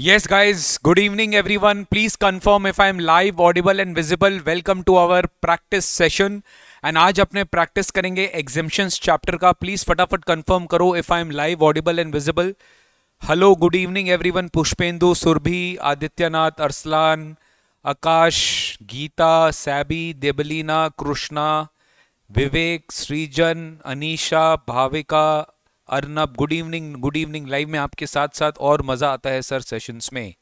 Yes, guys, good evening, everyone. Please confirm if I am live, audible, and visible. Welcome to our practice session. And आज अपने practice करेंगे exemptions chapter का please फटाफट confirm करो if I am live audible and visible hello good evening everyone Pushpendu Surabhi Adityanath Arsalan Akash Geeta Saibi Debleena Krishna Vivek Srijan Anisha Bhavika Arnab good evening good evening live में आपके साथ साथ और मज़ा आता है सर सेशंस में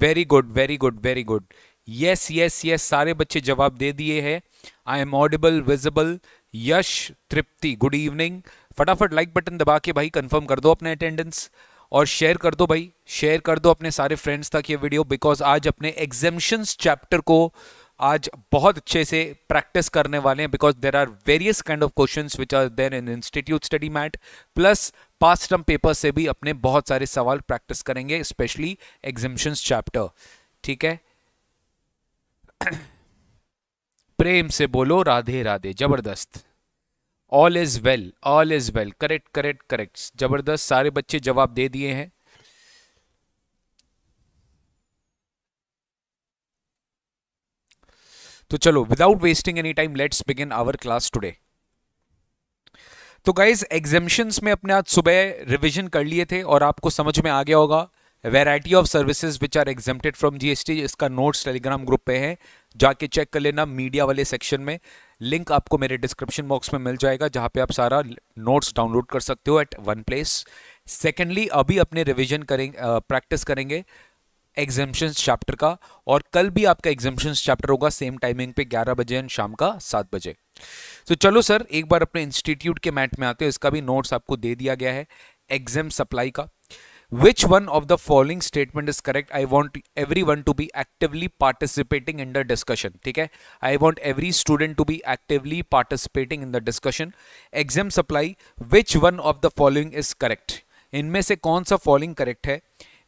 very good very good very good yes yes yes सारे बच्चे जवाब दे दिए हैं I am audible visible Yash Tripti good evening फटाफट लाइक बटन दबा के भाई कंफर्म कर दो अपने अटेंडेंस और शेयर कर दो भाई शेयर कर दो अपने सारे फ्रेंड्स तक ये वीडियो बिकॉज आज अपने एग्जेम्शंस चैप्टर को आज बहुत अच्छे से प्रैक्टिस करने वाले हैं because there are various kind of question which are there in institute study mat plus past term paper से भी अपने बहुत सारे सवाल प्रैक्टिस करेंगे स्पेशली एग्जिबिशंस चैप्टर ठीक है प्रेम से बोलो राधे राधे जबरदस्त all is well all is well correct correct correct जबरदस्त सारे बच्चे जवाब दे दिए हैं तो चलो without wasting any time let's begin our class today तो गाइज एग्जामेशंस में अपने आज सुबह रिविजन कर लिए थे और आपको समझ में आ गया होगा variety of services which are exempted from GST इसका नोट्स टेलीग्राम ग्रुप पे है जाके चेक कर लेना मीडिया वाले सेक्शन में लिंक आपको मेरे डिस्क्रिप्शन बॉक्स में मिल जाएगा जहाँ पे आप सारा नोट्स डाउनलोड कर सकते हो एट वन प्लेस सेकेंडली अभी अपने रिविजन करेंगे प्रैक्टिस करेंगे एग्जामेशन चैप्टर का और कल भी आपका एग्जामेशन चैप्टर होगा सेम टाइमिंग पे 11 बजे एंड शाम का 7 बजे तो चलो सर एक बार अपने इंस्टीट्यूट के मैट में आते हो इसका भी नोट्स आपको दे दिया गया है एग्जाम सप्लाई का which one of the following statement is correct I want every one to be actively participating in the discussion ठीक है I want every student to be actively participating in the discussion exempt supply which one of the following is correct इनमें से कौन सा following correct है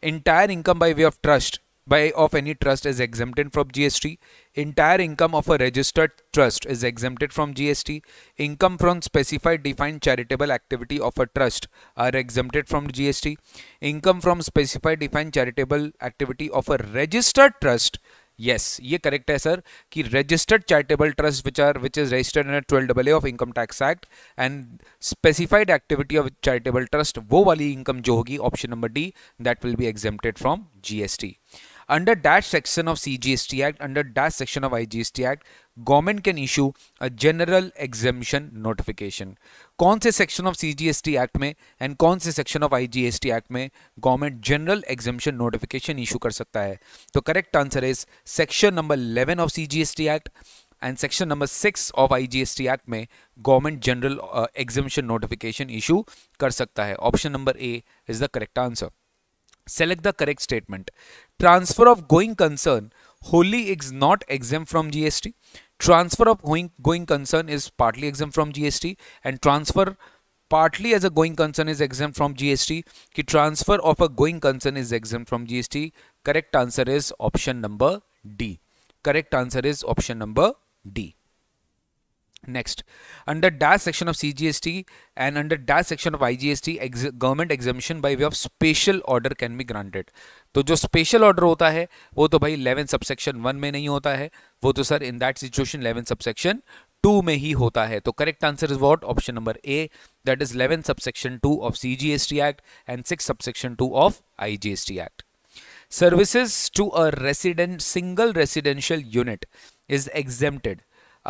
entire income by way of trust by of any trust is exempted from GST. Entire income of a registered trust is exempted from GST. Income from specified defined charitable activity of a trust are exempted from GST. Income from specified defined charitable activity of a registered trust yes ये correct है sir कि registered charitable trust which are which is registered in twelve double A of Income tax Act and specified activity of charitable trust वो वाली income जो होगी option number D that will be exempted from GST Under that section of CGST Act, under that section of IGST Act, government can issue a general exemption notification कौन से section of CGST Act में and कौन से section of IGST Act में government general exemption notification issue कर सकता है तो correct answer is section number eleven of C G S T Act and section number six of I G S T Act में government general exemption notification issue कर सकता है option number A is the correct answer Select the correct statement. Transfer of going concern wholly is not exempt from GST. Transfer of going, going concern is partly exempt from GST and transfer partly as a going concern is exempt from GST. Ki transfer of a going concern is exempt from GST. Correct answer is option number D. Correct answer is option number D. next under dash section of cgst and under dash section of igst ex government exemption by way of special order can be तो जो special order होता है वो तो भाई 11 subsection 1 में नहीं होता है वो तो sir in that situation 11 subsection 2 में ही होता है तो correct answer is what option number A that is 11 subsection 2 of CGST Act and 6 subsection 2 of IGST Act services to a resident single residential unit is exempted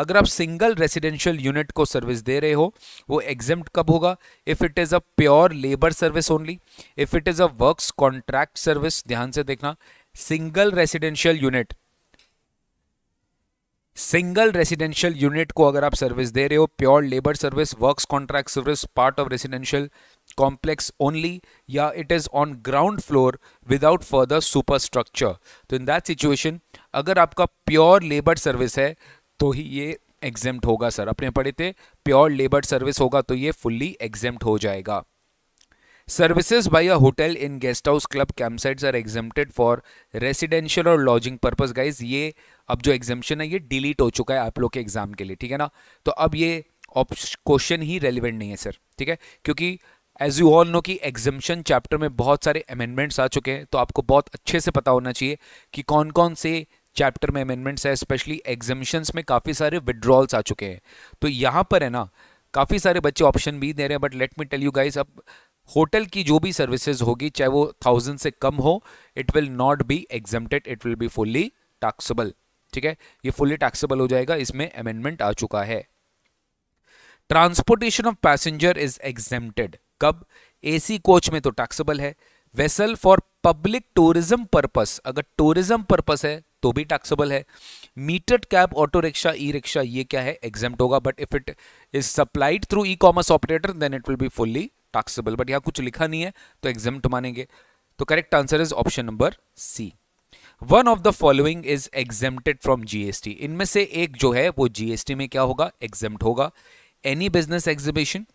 अगर आप single residential unit को service दे रहे हो वो exempt कब होगा if it is a pure labour service only if it is a works contract service ध्यान से देखना single residential unit single residential unit को अगर आप सर्विस दे रहे हो pure labour service works contract service part of residential complex only या it is on ground floor without further super structure तो इन दैट सिचुएशन अगर आपका प्योर लेबर सर्विस है तो ही ये एग्जेम्प्ट होगा सर अपने पढ़े थे प्योर लेबर सर्विस होगा तो ये फुल्ली एग्जेम्प्ट हो जाएगा services by a hotel in guest house club camp are exempted for residential और लॉजिंग पर्पज गाइज ये अब जो एग्जामेशन है ये डिलीट हो चुका है आप लोग के एग्जाम के लिए ठीक है ना तो अब ये क्वेश्चन ही रेलिवेंट नहीं है सर ठीक है क्योंकि एज यू ऑल नो कि एग्जामेशन चैप्टर में बहुत सारे अमेंडमेंट्स आ चुके हैं तो आपको बहुत अच्छे से पता होना चाहिए कि कौन कौन से चैप्टर में अमेंडमेंट्स है स्पेशली एग्जामिशंस में काफ़ी सारे विड्रॉल्स आ चुके हैं तो यहाँ पर है ना काफ़ी सारे बच्चे ऑप्शन भी दे रहे हैं but let me tell you guys अब होटल की जो भी सर्विसेज होगी चाहे वो थाउजेंड से कम हो it will not be exempted it will be fully taxable ठीक है ये फुल्ली टैक्सेबल हो जाएगा इसमें अमेंडमेंट आ चुका है transportation of passenger is exempted कब एसी कोच में तो टैक्सेबल है vessel for public tourism purpose अगर टूरिज्म पर्पस है तो भी टैक्सेबल है metered cab auto rickshaw e rickshaw ये क्या है एग्जाम्प्ट होगा but if it is supplied through e commerce operator then it will be fully taxable but यहाँ कुछ लिखा नहीं है तो एग्जाम्प्ट मानेंगे तो correct answer is option number C one of the following is exempted from GST इनमें से एक जो है वो जीएसटी में क्या होगा एग्जेम्प्ट होगा एनी बिजनेस एग्जीबिशन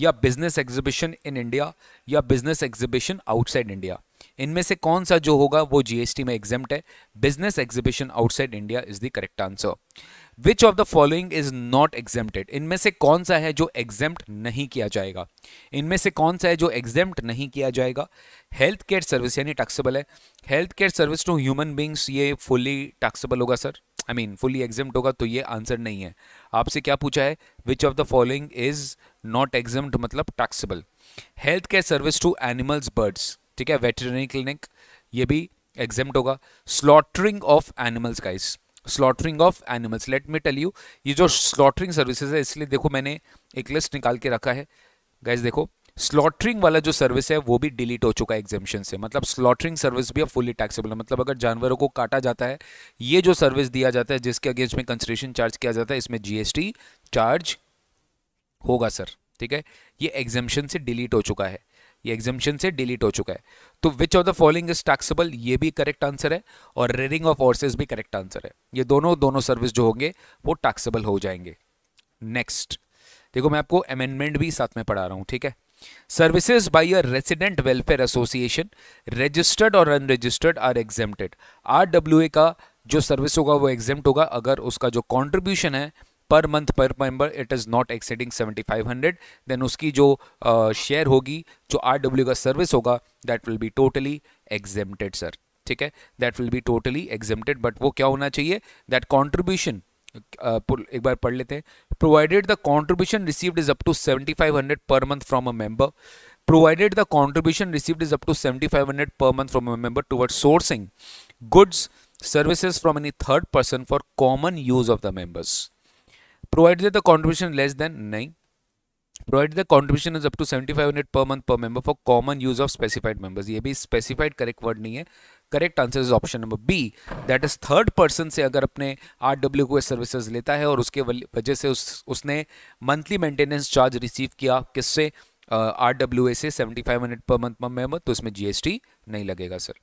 या बिजनेस एग्जीबिशन इन इंडिया या बिजनेस एग्जीबिशन आउटसाइड इंडिया इनमें से कौन सा जो होगा वो जीएसटी में एग्जाम है business exhibition outside India is the correct answer which of the following is not exempted इनमें से कौन सा है जो एग्जाम नहीं किया जाएगा इनमें से कौन सा है जो एग्जेम्प्ट नहीं किया जाएगा हेल्थ केयर सर्विस यानी टैक्सेबल है health care service to human beings ये फुली टैक्सेबल होगा sir I mean fully exempt होगा तो ये आंसर नहीं है आपसे क्या पूछा है which of the following is not exempt मतलब taxable health care service to animals birds ठीक है वेटरनरी क्लिनिक ये भी एग्जाम होगा slaughtering of animals guys slaughtering of animals let me tell you ये जो स्लॉटरिंग सर्विसेज है इसलिए देखो मैंने एक लिस्ट निकाल के रखा है गाइज देखो स्लॉटरिंग वाला जो सर्विस है वो भी डिलीट हो चुका है एग्जेपन से मतलब स्लॉटरिंग सर्विस भी अब फुली टैक्सेबल है मतलब अगर जानवरों को काटा जाता है ये जो सर्विस दिया जाता है जिसके अगेंस्ट में कंसट्रेशन चार्ज किया जाता है इसमें जीएसटी चार्ज होगा सर ठीक है ये एग्जेम्पन से डिलीट हो चुका है ये एग्जामेशन से डिलीट हो चुका है तो which of the following is taxable ये भी करेक्ट आंसर है और रेरिंग ऑफ हॉर्सेज भी करेक्ट आंसर है ये दोनों दोनों सर्विस जो होंगे वो टैक्सेबल हो जाएंगे नेक्स्ट देखो मैं आपको अमेंडमेंट भी साथ में पढ़ा रहा हूँ ठीक है services by a resident welfare association registered और अनरजिस्टर्ड आर एग्जेम्प्टेड आर का जो सर्विस होगा वो एग्जेम्प्ट होगा अगर उसका जो कॉन्ट्रीब्यूशन है per month per member it is not five 7500 then उसकी जो शेयर uh, होगी जो आर का सर्विस होगा that will be totally exempted sir ठीक है that will be totally exempted but वो क्या होना चाहिए दैट कॉन्ट्रीब्यूशन एक बार पढ़ लेते हैं provided the contribution received is up to 7500 per month from a member provided the contribution received is up to 7500 per month from a member towards sourcing goods services from any third person for common use of the members provide the contribution less than नहीं provide contribution is up to seventy five hundred per month per member for common use of specified members ये भी specified correct word नहीं है correct answer is option number B that is third person से अगर अपने R W को services लेता है और उसके वजह से उस उसने मंथली मेंटेनेंस चार्ज रिसीव किया किससे आर डब्ल्यू ए से seventy five hundred per month per member तो इसमें जीएसटी नहीं लगेगा sir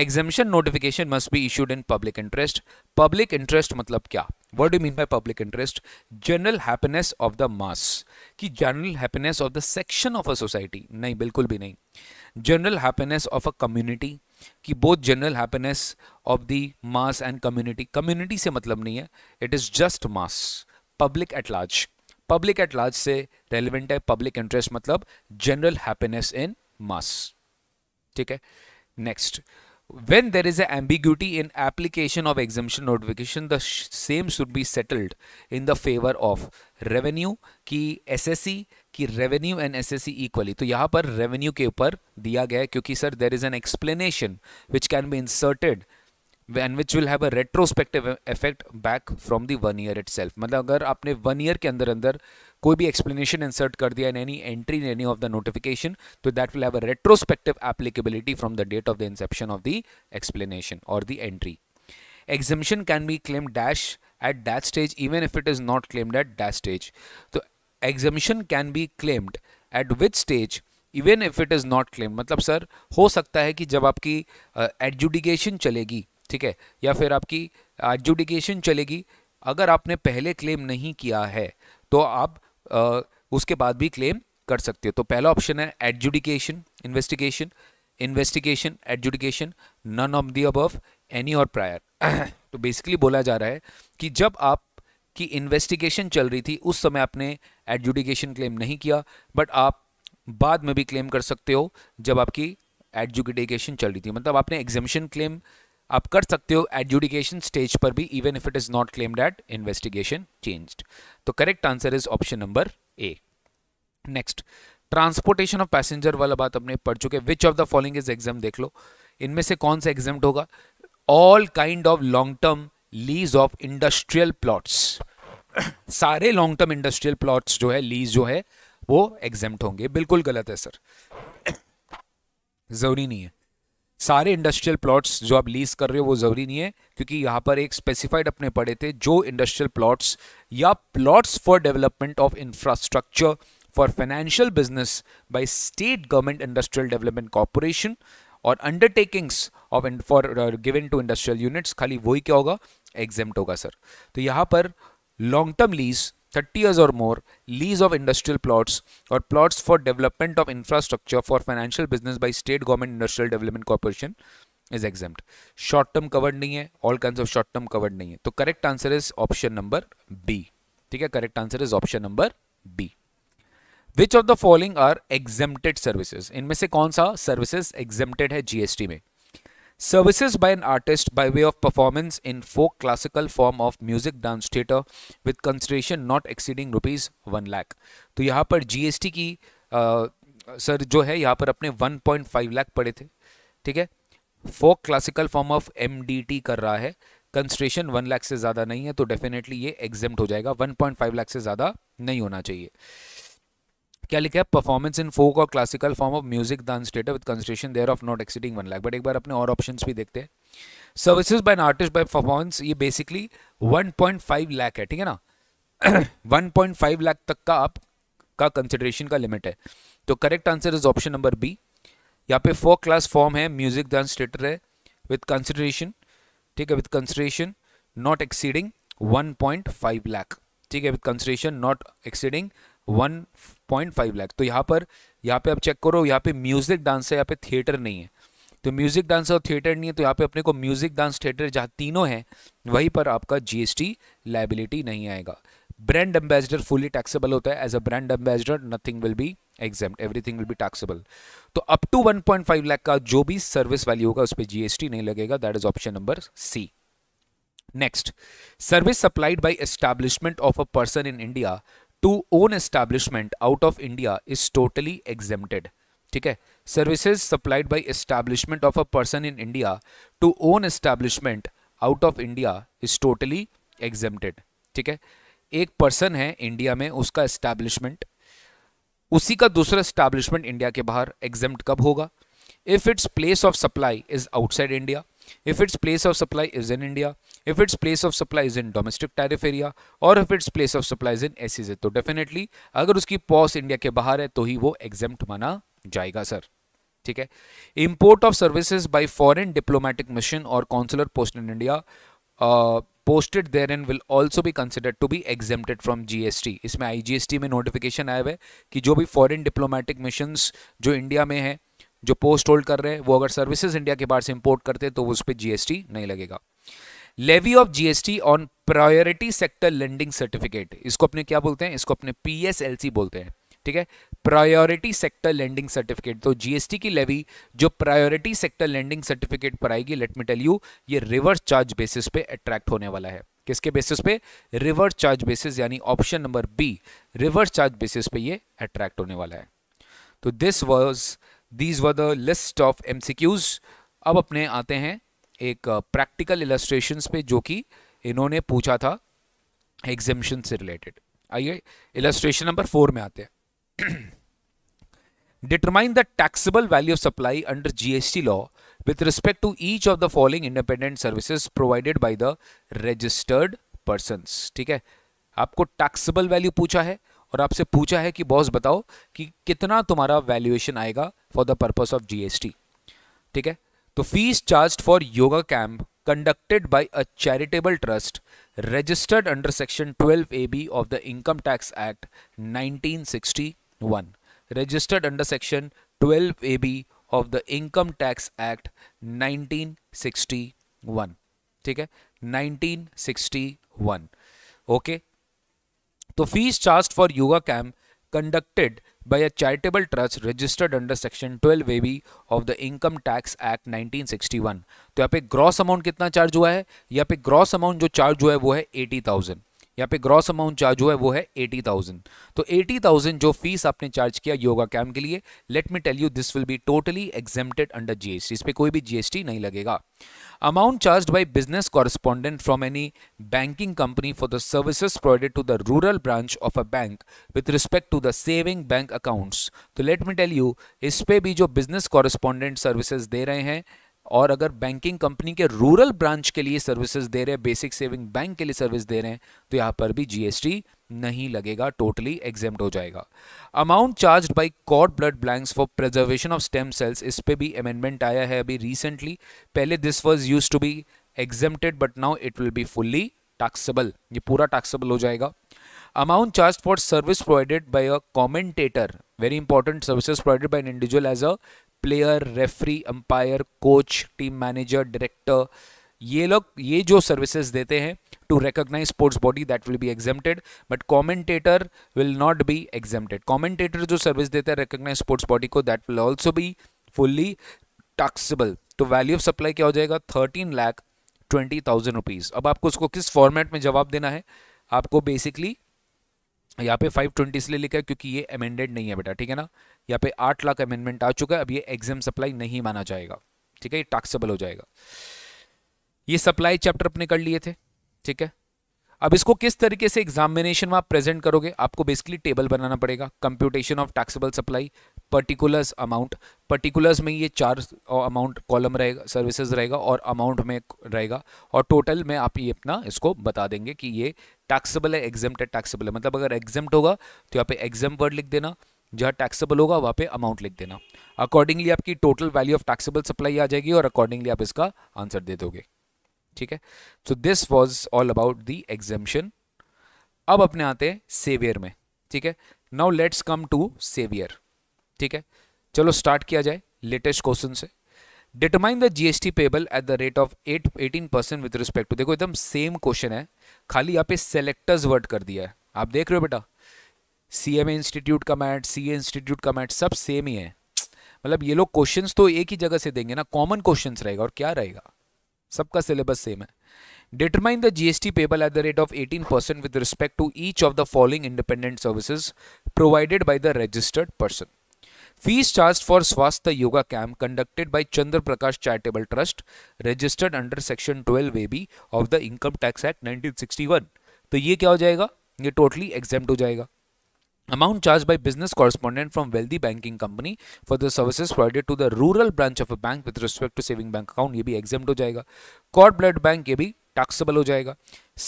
exemption notification must be issued in public interest public interest मतलब क्या what do mean by public interest general happiness of the mass कि general happiness of the section of a society नहीं बिल्कुल भी नहीं general happiness of a community कि both general happiness of the mass and community community से मतलब नहीं है it is just mass public at large public at large से रेलिवेंट है पब्लिक इंटरेस्ट मतलब जनरल हैप्पीनेस इन मास ठीक है next when there is an ambiguity in application of exemption notification the same should be settled in the favor of revenue की SSC की revenue and SSC equally तो यहाँ पर revenue के ऊपर दिया गया है क्योंकि sir there is an explanation which can be inserted and which will have a retrospective effect back from the one year it मतलब अगर आपने वन ईयर के अंदर अंदर कोई भी एक्सप्लेनेशन इंसर्ट कर दिया in any entry in any of the notification तो that will have a retrospective applicability from the date of the inception of the explanation और the entry exemption can be claim dash at that stage even if it is not claimed at that stage तो exemption can be claimed at which stage even if it is not claim मतलब sir हो सकता है कि जब आपकी adjudication uh, चलेगी ठीक है या फिर आपकी एडजुडिकेशन चलेगी अगर आपने पहले क्लेम नहीं किया है तो आप उसके बाद भी क्लेम कर सकते हो तो पहला ऑप्शन है adjudication investigation investigation adjudication none of the above any और प्रायर तो बेसिकली बोला जा रहा है कि जब आप की इन्वेस्टिगेशन चल रही थी उस समय आपने एडजुडिकेशन क्लेम नहीं किया बट आप बाद में भी क्लेम कर सकते हो जब आपकी एडजुडिकेशन चल रही थी मतलब आपने एग्जामिशन क्लेम आप कर सकते हो एडजुडिकेशन स्टेज पर भी even if it is not claimed at investigation changed तो correct answer is option number A next transportation of passenger वाला बात अपने पढ़ चुके which of the following is exempt देख लो इनमें से कौन सा एग्जाम होगा all kind of long term lease of industrial plots सारे लॉन्ग टर्म इंडस्ट्रियल प्लॉट्स जो है लीज जो है वो एग्जाम होंगे बिल्कुल गलत है सर जरूरी नहीं है सारे इंडस्ट्रियल प्लॉट्स जो आप लीज कर रहे हो वो ज़रूरी नहीं है क्योंकि यहाँ पर एक स्पेसिफाइड अपने पड़े थे जो इंडस्ट्रियल प्लॉट्स या plots for development of infrastructure for financial business by state government industrial development corporation और undertakings of for given to industrial units खाली वही क्या होगा एग्जेम्प्ट होगा सर तो यहाँ पर long term lease 30 years or more, lease of industrial plots or plots for development of infrastructure for financial business by state government industrial development corporation is exempt. Short term covered nahi hai all kinds of short term covered nahi hai to correct answer is option number B. theek hai correct answer is option number B. Which of the following are exempted services? inme se kaun sa services exempted hai GST mein Services by an artist by way of performance in folk classical form of music dance theater with consideration not exceeding rupees 1 lakh. तो यहाँ पर GST की आ, sir जो है यहाँ पर अपने 1.5 लाख पड़े थे ठीक है folk classical form of M कर रहा है कंस्ट्रेशन वन लाख से ज़्यादा नहीं है तो डेफिनेटली ये एग्जाम हो जाएगा 1.5 लाख से ज़्यादा नहीं होना चाहिए क्या लिखा है परफॉर्मेंस इन फोक और classical form of music dance theatre with consideration thereof not exceeding one lakh but एक बार अपने और ऑप्शन भी देखते हैं services by an artist by performance ये बेसिकली 1.5 लाख है ठीक है ना 1.5 लाख तक का आप का कंसिडरेशन का लिमिट है तो correct answer is option number B यहाँ पे फोर क्लास फॉर्म है म्यूजिक डांस थिएटर है विथ कंसिडरेशन ठीक है with consideration not exceeding 1.5 lakh ठीक है with consideration not exceeding one point five lakh तो यहाँ पर यहाँ पे आप चेक करो यहाँ पे म्यूजिक डांस है यहाँ पे थिएटर नहीं है तो म्यूजिक डांस और थिएटर नहीं है तो यहाँ पे अपने को म्यूजिक डांस थिएटर जहाँ तीनों हैं वहीं पर आपका जीएसटी लाइबिलिटी नहीं आएगा ब्रांड एम्बेसडर फुली टैक्सेबल होता है as a brand ambassador nothing will be exempt everything will be taxable तो up to one point five lakh का जो भी सर्विस वैल्यू होगा उस पर जीएसटी नहीं लगेगा that is option number C next service supplied by establishment of a person in India to own establishment out of India is totally exempted ठीक है services supplied by establishment of a person in India to own establishment out of India is totally exempted ठीक है एक person है India में उसका establishment उसी का दूसरा एस्टैब्लिशमेंट इंडिया के बाहर एग्जेम्प्ट कब होगा if its place of supply is outside India if its place of supply is in India, if its place of supply is in domestic tariff area और if its place of supply is in SEZ तो definitely अगर उसकी POS India के बाहर है तो ही वो exempt माना जाएगा सर ठीक है import of services by foreign diplomatic mission और consular post in India posted there in will also भी consider to be exempted from GST इसमें आईजीएसटी में नोटिफिकेशन आया हुआ है कि जो भी फॉरेन डिप्लोमेटिक मिशन जो इंडिया में है जो पोस्ट होल्ड कर रहे हैं वो अगर सर्विसेज इंडिया के बाहर से इंपोर्ट करते हैं तो उस पर जीएसटी नहीं लगेगा levy of GST on priority sector lending certificate इसको अपने क्या बोलते हैं इसको अपने पीएसएलसी बोलते हैं ठीक है प्रायोरिटी सेक्टर लेंडिंग सर्टिफिकेट तो जीएसटी की लेवी जो प्रायोरिटी सेक्टर लेंडिंग सर्टिफिकेट पर आएगी लेट मी टेल यू ये रिवर्स चार्ज बेसिस पे अट्रैक्ट होने वाला है किसके बेसिस पे रिवर्स चार्ज बेसिस यानी option number B reverse charge basis पे ये अट्रैक्ट होने वाला है तो this was these were the list of um अब अपने आते हैं एक प्रैक्टिकल इलस्ट्रेशन पे जो कि इन्होंने पूछा था एग्जिमिशन से रिलेटेड आइए इलस्ट्रेशन नंबर फोर में आते हैं determine the taxable value of supply under G S T law with respect to each of the following independent services provided by the registered person ठीक है आपको टैक्सेबल वैल्यू पूछा है और आपसे पूछा है कि बॉस बताओ कि कितना तुम्हारा वैल्यूएशन आएगा for the purpose of GST ठीक है तो fees charge for yoga camp conducted by a charitable trust registered under section 12 A B of the income tax act 1961 registered under section twelve A B of the income tax act 1961 ठीक है 1961 okay okay? तो fees charge for yoga camp conducted by a charitable trust registered under section twelve A B of the income tax act nineteen sixty one तो यहाँ पे gross amount कितना charge हुआ है यहाँ पे ग्रॉस अमाउंट जो चार्ज हुआ है वो है एटी थाउजेंड यहाँ पे ग्रॉस अमाउंट चार्ज जो है वो है एटी थाउजेंड तो एटी थाउजेंड जो फीस आपने चार्ज किया योगा कैम्प के लिए let me tell you this will be totally exempted under GST इस पर कोई भी जीएसटी नहीं लगेगा amount charge by business correspondent from any banking company for the services provided to the rural branch of a bank with respect to the saving bank accounts तो let me tell you इस पे भी जो business correspondent services दे रहे हैं और अगर बैंकिंग कंपनी के रूरल ब्रांच के लिए सर्विसेज दे रहे हैं बेसिक सेविंग बैंक के लिए सर्विस दे रहे हैं तो यहाँ पर भी जीएसटी नहीं लगेगा टोटली एग्जाम हो जाएगा amount charge by cord blood banks for preservation of stem cells इस पर भी अमेंडमेंट आया है अभी रिसेंटली पहले this was use to be exempted but now it will be fully taxable ये पूरा टैक्सेबल हो जाएगा amount charge for service provided by a commentator very important services provided by an individual as a player referee umpire coach team manager director ये लोग ये जो services देते हैं to recognise sports body that will be exempted but commentator will not be exempted commentator जो service देते हैं recognise sports body को that will also be fully taxable तो वैल्यू ऑफ सप्लाई क्या हो जाएगा thirteen lakh twenty thousand rupees अब आपको उसको किस फॉर्मेट में जवाब देना है आपको बेसिकली यहाँ पे 520 इसलिए लिखा है क्योंकि ये अमेंडेड नहीं है बेटा ठीक है ना यहाँ पे आठ लाख अमेंडमेंट आ चुका है अब ये एग्जाम सप्लाई नहीं माना जाएगा ठीक है ये टैक्सेबल हो जाएगा ये सप्लाई चैप्टर अपने कर लिए थे ठीक है अब इसको किस तरीके से एग्जामिनेशन में आप प्रेजेंट करोगे आपको बेसिकली टेबल बनाना पड़ेगा computation of taxable supply particulars amount particulars में ये चार अमाउंट कॉलम रहेगा सर्विसेज रहेगा और अमाउंट में रहेगा और टोटल में आप ये अपना इसको बता देंगे कि ये टैक्सेबल है एग्जाम्प्ट है टैक्सेबल है मतलब अगर एग्जाम्प्ट होगा तो यहाँ पे एग्जेम वर्ड लिख देना जहाँ टैक्सेबल होगा वहाँ पे अमाउंट लिख देना अकॉर्डिंगली आपकी total value of taxable supply आ जाएगी और अकॉर्डिंगली आप इसका आंसर दे दोगे ठीक है so this was all about the examination अब अपने आते हैं सेवियर में ठीक है now let's come to saviour ठीक है चलो स्टार्ट किया जाए लेटेस्ट क्वेश्चन से determine the GST payable at the rate of at eighteen percent with respect to देखो एकदम सेम क्वेश्चन है खाली यहाँ पे सेलेक्टर्स वर्ड कर दिया है आप देख रहे हो बेटा सी एम ए इंस्टीट्यूट का मैट सी ए इंस्टीट्यूट का मैट सब सेम ही है मतलब ये लोग क्वेश्चन तो एक ही जगह से देंगे ना कॉमन क्वेश्चन रहेगा और क्या रहेगा सबका सिलेबस सेम है determine the G S T payable at the rate of eighteen percent with respect to each of the following independent services provided by the registered person fees charge for Swasthya yoga camp conducted by Chandra Prakash charitable trust registered under section twelve A B of the income tax act nineteen तो ये क्या हो जाएगा ये totally exam हो जाएगा amount charge by business correspondent from wealthy banking company for the services provided to the rural branch of a bank with respect to saving bank account ये भी एग्जाम हो जाएगा कॉर्ड ब्लड बैंक ये भी taxable हो जाएगा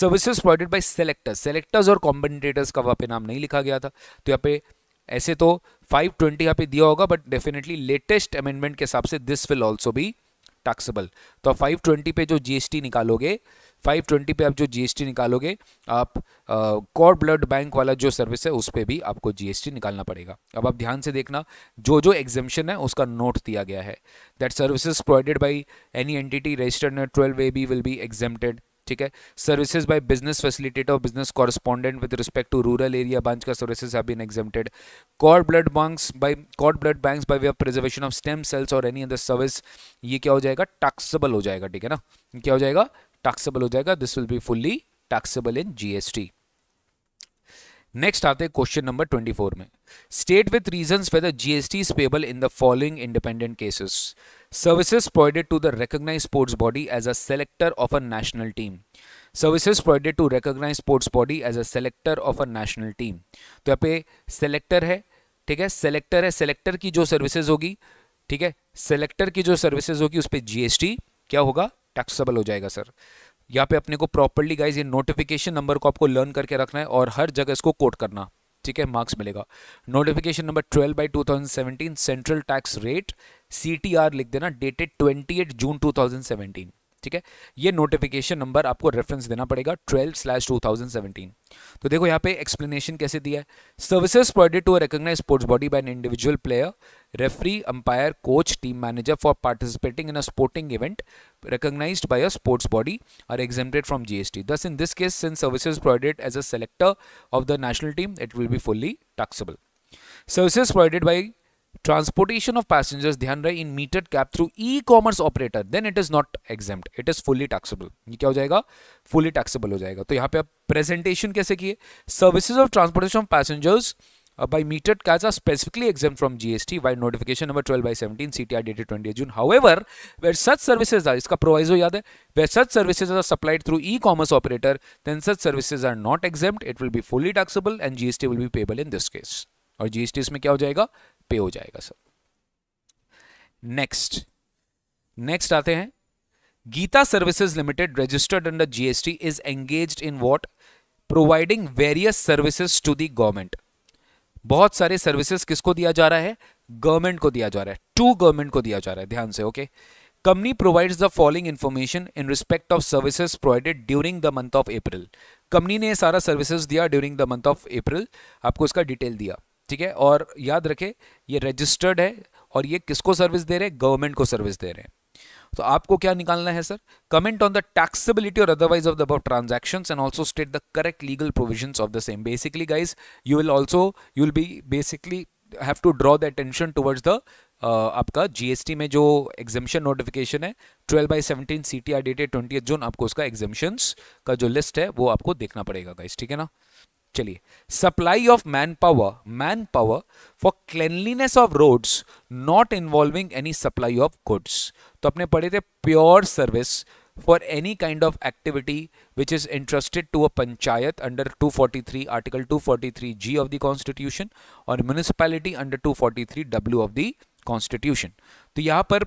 services provided by selectors selectors और commentators का वहाँ पे नाम नहीं लिखा गया था तो यहाँ पे ऐसे तो 520 ट्वेंटी यहाँ पे दिया होगा बट डेफिनेटली लेटेस्ट अमेंडमेंट के हिसाब से दिस विल ऑल्सो भी टैक्सेबल तो आप 520 पे जो जीएसटी निकालोगे 520 पे आप जो जीएसटी निकालोगे आप कॉर ब्लड बैंक वाला जो सर्विस है उस पर भी आपको जीएसटी निकालना पड़ेगा अब आप ध्यान से देखना जो जो एग्जेम्शन है उसका नोट दिया गया है that services provided by any entity registered twelve A B will be exempted ठीक है सर्विसेज बाय बिजनेस फैसिलिटेटर और business correspondent with respect to rural area branch का services have been exempted cord blood banks by cord blood banks by way of preservation of stem cells और any other service ये क्या हो जाएगा taxable हो जाएगा ठीक है ना क्या हो जाएगा टैक्सेबल हो जाएगा this will be fully taxable in GST next आते हैं क्वेश्चन नंबर 24 में state with reasons whether GST is payable in the following independent cases services provided to the recognise sports body as a selector of a national team services provided to recognise sports body as a selector of a national team तो यहाँ पे selector है ठीक है selector है selector की जो services होगी ठीक है सेलेक्टर की जो सर्विसेज होगी उस पर जीएसटी क्या होगा टैक्सेबल हो जाएगा सर यहाँ पे अपने को प्रॉपरली गाइज ये नोटिफिकेशन नंबर को आपको लर्न करके रखना है और हर जगह इसको कोट करना ठीक है मार्क्स मिलेगा notification number twelve by two thousand seventeen central tax rate C T R लिख देना dated twenty eight June two thousand seventeen ठीक है ये नोटिफिकेशन नंबर आपको रेफरेंस देना पड़ेगा twelve slash two thousand seventeen तो देखो यहाँ पे एक्सप्लेनेशन कैसे दिया है services provided to a recognise sports body by an individual player referee umpire coach team manager for participating in a sporting event recognise by a sports body are exempted from G S T thus in this case since services provided as a selector of the national team it will be fully taxable service provided by transportation of passengers ध्यान रहे in meter cab through e commerce operator then it is not exempt it is fully taxable ये क्या हो जाएगा fully taxable हो जाएगा तो यहाँ पे आप प्रेजेंटेशन कैसे किए services of transportation of passengers uh, by metered cars are specifically exempt from GST by notification number 12 by 17 CTR dated 20 June. However, where such services are, iska proviso yaad hai, where such services are supplied through e-commerce operator, then such services are not exempt. It will be fully taxable and GST will be payable in this case. और GST इसमें क्या हो जाएगा? Pay हो जाएगा sir. Next, next आते हैं. Gita Services Limited registered under GST is engaged in what? Providing various services to the government. बहुत सारे सर्विसेज किसको दिया जा रहा है गवर्नमेंट को दिया जा रहा है टू गवर्नमेंट को दिया जा रहा है ध्यान से okay company provides the following information in respect of services provided during the month of April company ने सारा सर्विसेज दिया during the month of April आपको इसका डिटेल दिया ठीक है और याद रखे ये रजिस्टर्ड है और ये किसको सर्विस दे रहे हैं गवर्नमेंट को सर्विस दे रहे हैं तो आपको क्या निकालना है sir comment on the taxability और otherwise of the about transaction and also state the correct legal provision of the same basically guys you will also you will be basically have to draw the attention towards the आपका GST में जो exemption notification है twelve by seventeen C T R dated twenty June आपको उसका एग्जेम्पन का जो list है वो आपको देखना पड़ेगा गाइस ठीक है ना चलिए supply of manpower manpower for cleanliness of roads not involving any supply of goods तो अपने पढ़े थे pure service for any kind of activity which is interested to a panchayat under 243 article 243 G of the constitution और municipality under 243 W of the constitution तो यहाँ पर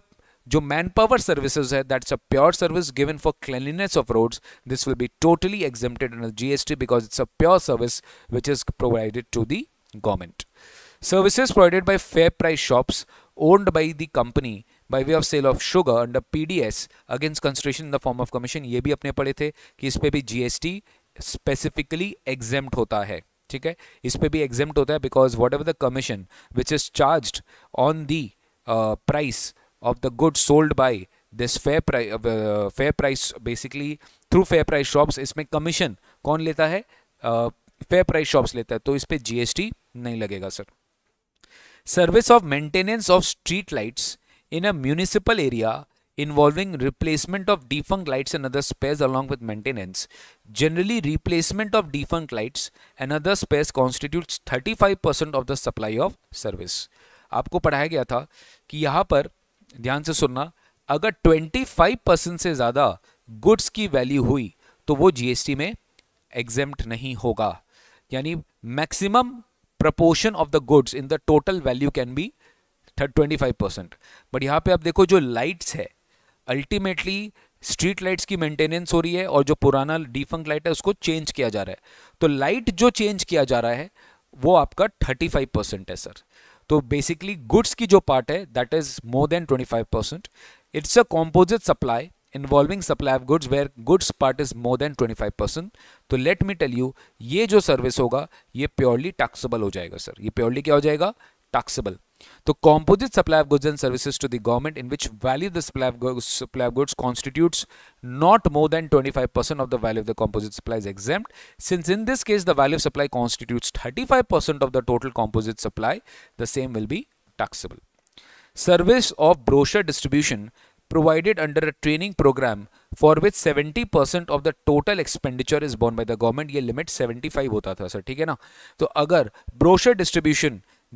जो manpower services है that's a pure service given for cleanliness of roads this will be totally exempted under T because it's a pure service which is provided to the government services provided by fair price shops owned by the company by way of sale of sugar under PDS against consideration in the form of commission ये भी अपने पढ़े थे कि इस पर भी GST specifically exempt होता है ठीक है इस पर भी एग्जेम्प्ट होता है because whatever the commission which is charge on the price of the good sold by this fair price fair price basically through fair price shops इसमें कमीशन कौन लेता है फेयर प्राइस शॉप्स लेता है तो इस पर जीएसटी नहीं लगेगा sir service of maintenance of street lights in a municipal area involving replacement of defunct lights and other spares along with maintenance. Generally, replacement of defunct lights and other spares constitutes 35% of the supply of service. आपको पढ़ाया गया था कि यहाँ पर ध्यान से सुनना अगर 25% से ज़्यादा गुड्स की वैल्यू हुई तो वो जीएसटी में एग्जेम्प्ट नहीं होगा यानी maximum proportion of the goods in the total value can be twenty five percent but यहाँ पे आप देखो जो लाइट्स है अल्टीमेटली स्ट्रीट लाइट्स की मेंटेनेंस हो रही है और जो पुराना डिफंक लाइट है उसको चेंज किया जा रहा है तो लाइट जो चेंज किया जा रहा है वो आपका थर्टी फाइव परसेंट है सर तो बेसिकली गुड्स की जो पार्ट है that is more than twenty five percent it's a composite supply of goods where goods part is more than twenty five percent तो लेट मी टेल यू ये जो service होगा ये purely taxable हो जाएगा सर ये purely क्या हो जाएगा taxable The composite supply of goods and services to the government in which value the supply of goods, supply of goods constitutes not more than 25% of the value of the composite supply is exempt. Since in this case the value of supply constitutes 35% of the total composite supply, the same will be taxable. Service of brochure distribution provided under a training program for which 70% of the total expenditure is borne by the government, ये limit 75 five होता था sir ठीक है ना तो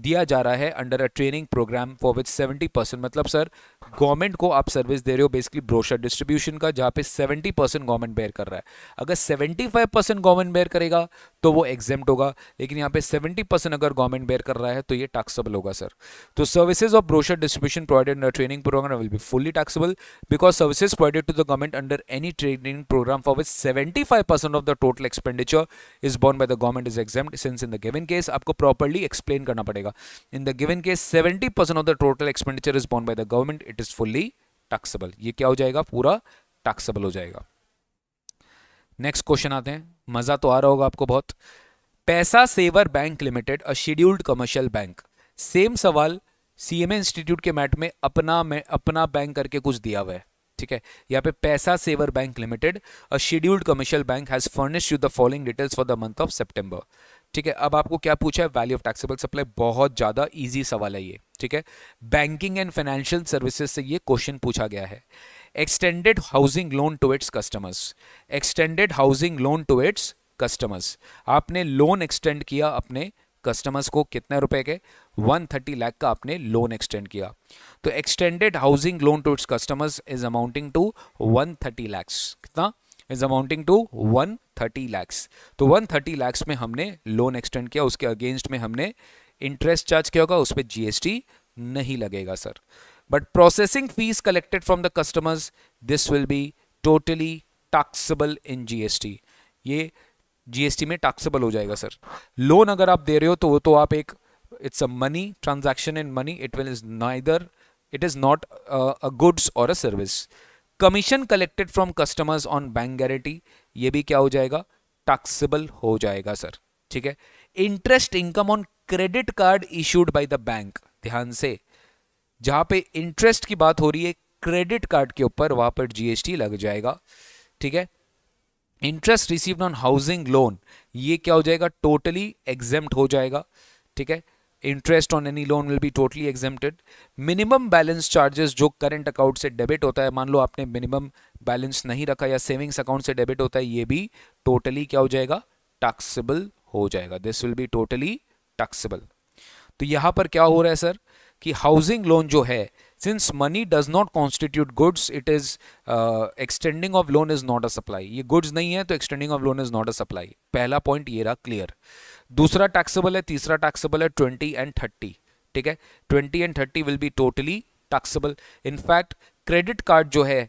दिया जा रहा है under a training programme for which seventy percent मतलब सर गवर्नमेंट को आप सर्विस दे रहे हो बेसिकली ब्रोशर डिस्ट्रीब्यूशन का जहाँ पे 70 परसेंट गवर्नमेंट बेयर कर रहा है अगर 75 परसेंट गवर्नमेंट बेयर करेगा तो वो एग्जेम्प्ट होगा लेकिन यहाँ पे 70 परसेंट अगर गवर्नमेंट बेयर कर रहा है तो ये टैक्सेबल होगा सर तो services of brochure distribution provided training programme will be fully taxable because services provided to the government under any training programme for which seventy of the total expenditure is borne by the government is exam since in the given case आपको properly explain करना पड़ेगा in the given case seventy of the total expenditure is borne by the government it is fully taxable ये क्या हो जाएगा पूरा taxable हो जाएगा नेक्स्ट क्वेश्चन आते हैं मजा तो आ रहा होगा आपको बहुत Paisa saver bank limited a scheduled commercial bank same सवाल सीएमए इंस्टीट्यूट के मैट में अपना में अपना बैंक करके कुछ दिया हुआ है ठीक है यहाँ पे Paisa saver bank limited a scheduled commercial bank has furnished you the following details for the month of September ठीक है अब आपको क्या पूछा है वैल्यू ऑफ टैक्सेबल सप्लाई बहुत ज़्यादा ईजी सवाल है ये ठीक है बैंकिंग एंड फाइनेंशियल सर्विसेज से ये क्वेश्चन पूछा गया है extended housing loan to its customers extended housing loan to its customers आपने लोन एक्सटेंड किया अपने कस्टमर्स को कितने रुपए के 130 लाख का आपने लोन एक्सटेंड किया तो extended housing loan to its customers is amounting to 130 lakh कितना is amounting to one thirty lakhs तो वन थर्टी लैक्स में हमने लोन एक्सटेंड किया उसके अगेंस्ट में हमने इंटरेस्ट चार्ज किया होगा उस पर जीएसटी नहीं लगेगा sir but processing fees collected from the customers this will be totally taxable in GST ये जीएसटी में टैक्सेबल हो जाएगा सर लोन अगर आप दे रहे हो तो वो तो आप एक it's a money transaction in money it will is neither it is not a goods और a service commission collected from customers on bank guarantee ये भी क्या हो जाएगा टैक्सेबल हो जाएगा सर ठीक है interest income on credit card issued by the bank ध्यान से जहां पे इंटरेस्ट की बात हो रही है क्रेडिट कार्ड के ऊपर वहां पर जीएसटी लग जाएगा ठीक है interest received on housing loan ये क्या हो जाएगा टोटली totally एग्जेम्प्ट हो जाएगा ठीक है interest on any loan will be totally exempted minimum balance charges जो करंट अकाउंट से डेबिट होता है मान लो आपने मिनिमम बैलेंस नहीं रखा या सेविंग्स अकाउंट से डेबिट होता है ये भी टोटली totally क्या हो जाएगा टैक्सेबल हो जाएगा this will be totally taxable तो यहाँ पर क्या हो रहा है सर कि हाउसिंग लोन जो है since money does not constitute goods it is extending of loan is not a supply ये गुड्स नहीं है तो extending of loan is not a supply पहला पॉइंट ये रहा क्लियर दूसरा टैक्सेबल है तीसरा टैक्सेबल है ट्वेंटी एंड थर्टी ठीक है twenty and thirty will be totally taxable in fact credit card जो है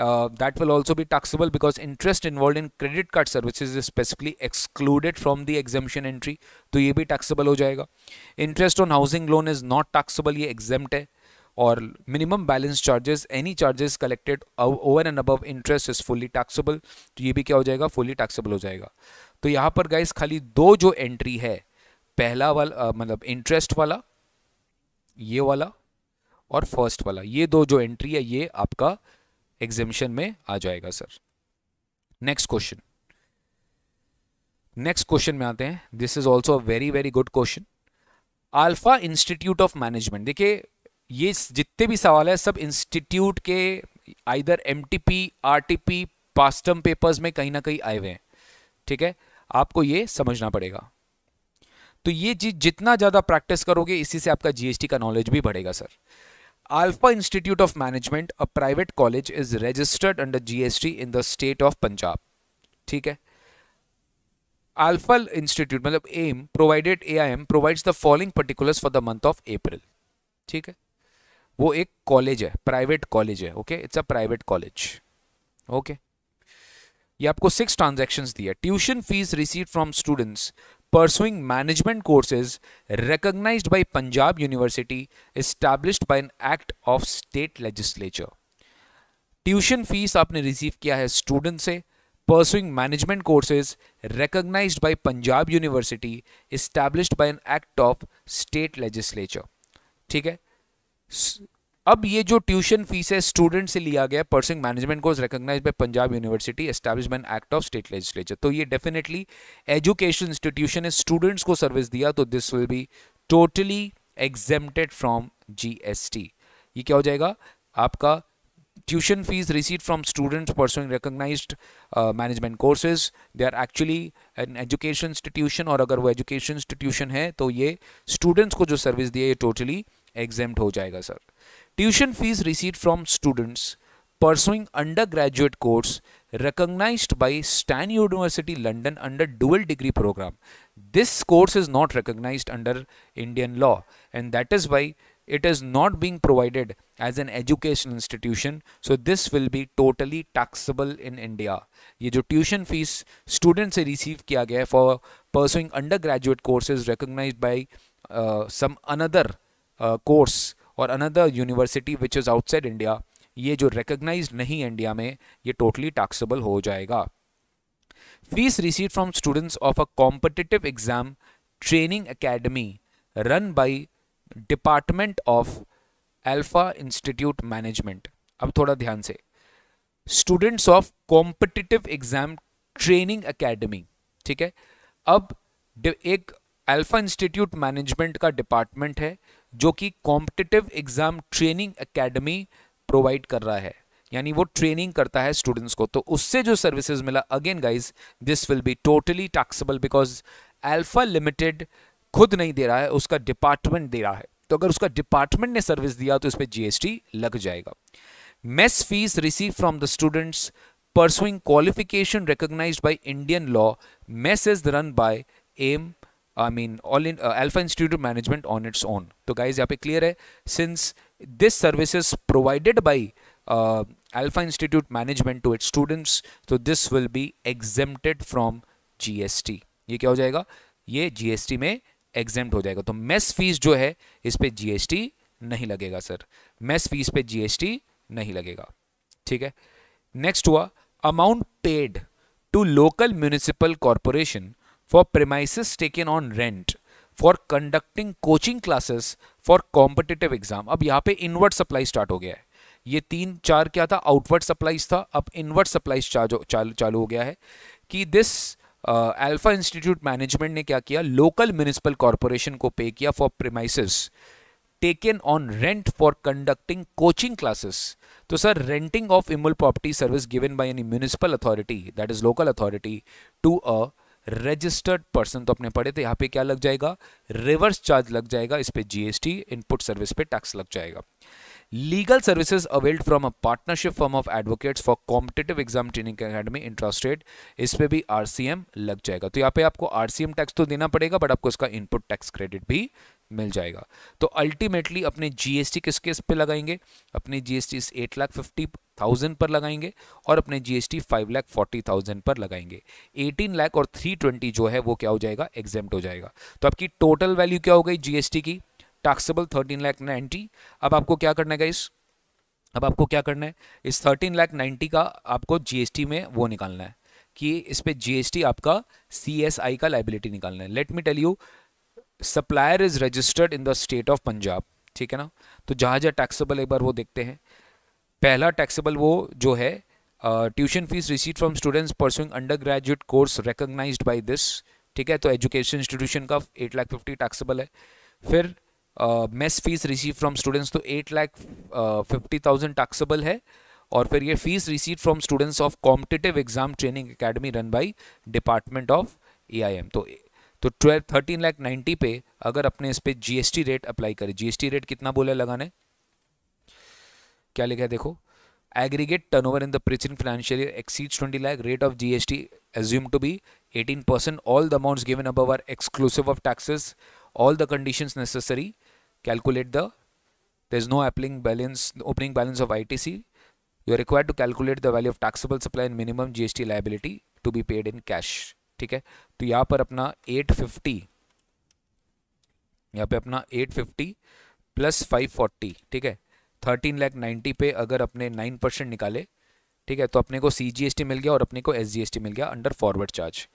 दैट विल ऑल्सो भी taxable because interest involve in credit card service is specifically excluded from the exemption entry तो ये भी taxable हो जाएगा interest on housing loan is not taxable ये exempt है और minimum balance charges any charges collected over and above interest is fully taxable तो ये भी क्या हो जाएगा फुली टैक्सेबल हो जाएगा तो यहाँ पर गाइस खाली दो जो एंट्री है पहला वाला मतलब इंटरेस्ट वाला ये वाला और फर्स्ट वाला ये दो जो एंट्री है ये आपका एग्जामिशन में आ जाएगा sir next question next question में आते हैं this is also a very very good question alpha institute of management देखिए ये जितने भी सवाल है सब इंस्टीट्यूट के either M T P R T P पास्टम पेपर्स में कहीं ना कहीं आए हुए हैं ठीक है आपको ये समझना पड़ेगा तो ये चीज जितना ज्यादा प्रैक्टिस करोगे इसी से आपका जीएसटी का नॉलेज भी बढ़ेगा sir alpha institute of management a private college is registered under GST in the state of Punjab ठीक है अल्फा इंस्टीट्यूट मतलब M provided A I M provide the following particular for the month of April ठीक है वो एक college है private college है okay it's a private college okay okay? ये आपको सिक्स ट्रांजेक्शन दिया tuition fees receive from students pursuing management courses recognise by Punjab university establish by an act of state legislature tuition fees आपने receive किया है student से pursuing management courses recognise by Punjab university establish by an act of state legislature ठीक है अब ये जो tuition fees है स्टूडेंट से लिया गया पर्सिंग मैनेजमेंट को recognise by Punjab university establishment act of state legislature तो ये डेफिनेटली एजुकेशन इंस्टीट्यूशन ने स्टूडेंट्स को सर्विस दिया तो this will be totally exempted from GST ये क्या हो जाएगा आपका tuition fees receive from students pursuing recognise management courses they are actually an education institution और अगर वो एजुकेशन इंस्टीट्यूशन है तो ये स्टूडेंट्स को जो सर्विस दी है ये totally exempt हो जाएगा sir Tuition fees received from students pursuing undergraduate course recognized by Stan University London under dual degree program. This course is not recognized under Indian law and that is why it is not being provided as an educational institution so this will be totally taxable in india ye tuition fees students received receive for pursuing undergraduate courses recognized by uh, some another uh, course और another university which is outside India ये जो recognise नहीं India में ये totally taxable हो जाएगा fees receive from students of a competitive exam training academy run by department of alpha institute management अब थोड़ा ध्यान से students of competitive exam training academy ठीक है अब एक अल्फा इंस्टीट्यूट मैनेजमेंट का डिपार्टमेंट है जो कि competitive exam training academy provide कर रहा है यानी वो ट्रेनिंग करता है स्टूडेंट्स को तो उससे जो सर्विसेज मिला again guys this will be totally taxable because alpha limited खुद नहीं दे रहा है उसका डिपार्टमेंट दे रहा है तो अगर उसका डिपार्टमेंट ने सर्विस दिया तो इस पर जीएसटी लग जाएगा mess fees receive from the students pursuing qualification recognise by Indian law mess is run by M I mean all in alpha institute management on its own तो गाइज यहाँ पे क्लियर है since this service is provided by alpha institute management to its students तो this will be exempted from G S T ये क्या हो जाएगा ये जी एस टी में एग्जेम्प्ट हो जाएगा तो मेस फीस जो है इस पर जी एस टी नहीं लगेगा सर मेस फीस पे जी एस टी नहीं लगेगा ठीक है नेक्स्ट हुआ amount paid to local municipal corporation for premises taken on rent for conducting coaching classes for competitive exam अब यहाँ पे inward supply start हो गया है ये तीन चार क्या था outward supplies था अब inward supplies चालू चालू हो गया है कि this अल्फा इंस्टीट्यूट मैनेजमेंट ने क्या किया लोकल म्यूनिसिपल कॉरपोरेशन को पे किया for premises taken on rent for conducting coaching classes तो sir renting of immovable property service given by any municipal authority that is local authority to a registered person तो अपने पढ़े थे यहाँ पे क्या लग जाएगा रिवर्स चार्ज लग जाएगा इस पर जीएसटी इनपुट सर्विस पे टैक्स लग जाएगा legal services availed from a partnership firm of advocates for competitive exam training academy interested इस पर भी आरसीएम लग जाएगा तो यहाँ पे आपको आरसीएम टैक्स तो देना पड़ेगा बट आपको इसका इनपुट टैक्स क्रेडिट भी मिल जाएगा तो अल्टीमेटली अपने जीएसटी किस किस पे लगाएंगे अपने जीएसटी एस एट लाख फिफ्टी थाउजेंड पर लगाएंगे और अपने GST five lakh forty thousand पर लगाएंगे एटीन लाख और थ्री ट्वेंटी जो है वो क्या हो जाएगा एग्जाम्ट हो जाएगा तो आपकी टोटल वैल्यू क्या हो गई जीएसटी की टैक्सेबल थर्टीन लाख नाइन्टी अब आपको क्या करना है इस अब आपको क्या करना है इस थर्टीन लाख नाइन्टी का आपको जीएसटी में वो निकालना है कि इस पर जीएसटी आपका सी का लाइबिलिटी निकालना है let me tell you supplier is registered in the state of Punjab ठीक है ना तो जहाँ जहाँ टैक्सेबल एक बार वो देखते हैं पहला टैक्सेबल वो जो है tuition fees receive from students pursuing undergraduate course recognise by this ठीक है तो एजुकेशन इंस्टीट्यूशन का एट लाख फिफ्टी टैक्सेबल है फिर mess fees receive from students तो eight lakh fifty thousand taxable है और फिर ये fees receive from students of competitive exam training academy run by department of A I M तो तो ट्वेल्व थर्टीन लैख नाइन्टी पे अगर अपने इस पे जीएसटी रेट अप्लाई करें जीएसटी रेट कितना बोला लगाने क्या लिखा है देखो aggregate turnover in the present financial year exceeds twenty lakh rate of GST assume to be eighteen percent all the amounts given above are exclusive of taxes all the conditions necessary calculate the there is no opening balance opening balance of I T C you are require to calculate the value of taxable supply and minimum GST liability to be paid in cash ठीक है तो यहाँ पर अपना 850 fifty यहाँ पर अपना 850 fifty plus five ठीक है थर्टीन लैख नाइन्टी पे अगर अपने 9 परसेंट निकाले ठीक है तो अपने को सी जी एस टी मिल गया और अपने को एस जी एस टी मिल गया अंडर फॉरवर्ड चार्ज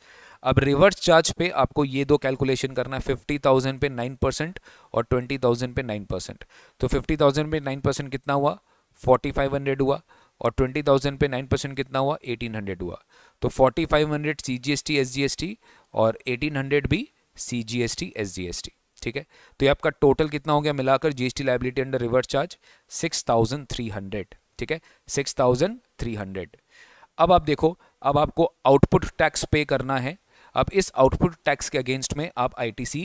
अब रिवर्स चार्ज पे आपको ये दो कैलकुलेशन करना है फिफ्टी थाउजेंड पे नाइन परसेंट और ट्वेंटी थाउजेंड पे नाइन परसेंट तो फिफ्टी थाउजेंड पे नाइन परसेंट कितना हुआ फोर्टी फाइव हंड्रेड हुआ और ट्वेंटी थाउजेंड पे नाइन परसेंट कितना हुआ एटीन हंड्रेड हुआ तो 4500 CGST SGST और 1800 भी CGST SGST ठीक है तो ये आपका टोटल कितना हो गया मिलाकर GST liability under reverse charge 6300 ठीक है 6300 अब आप देखो अब आपको आउटपुट टैक्स पे करना है अब इस आउटपुट टैक्स के अगेंस्ट में आप आईटीसी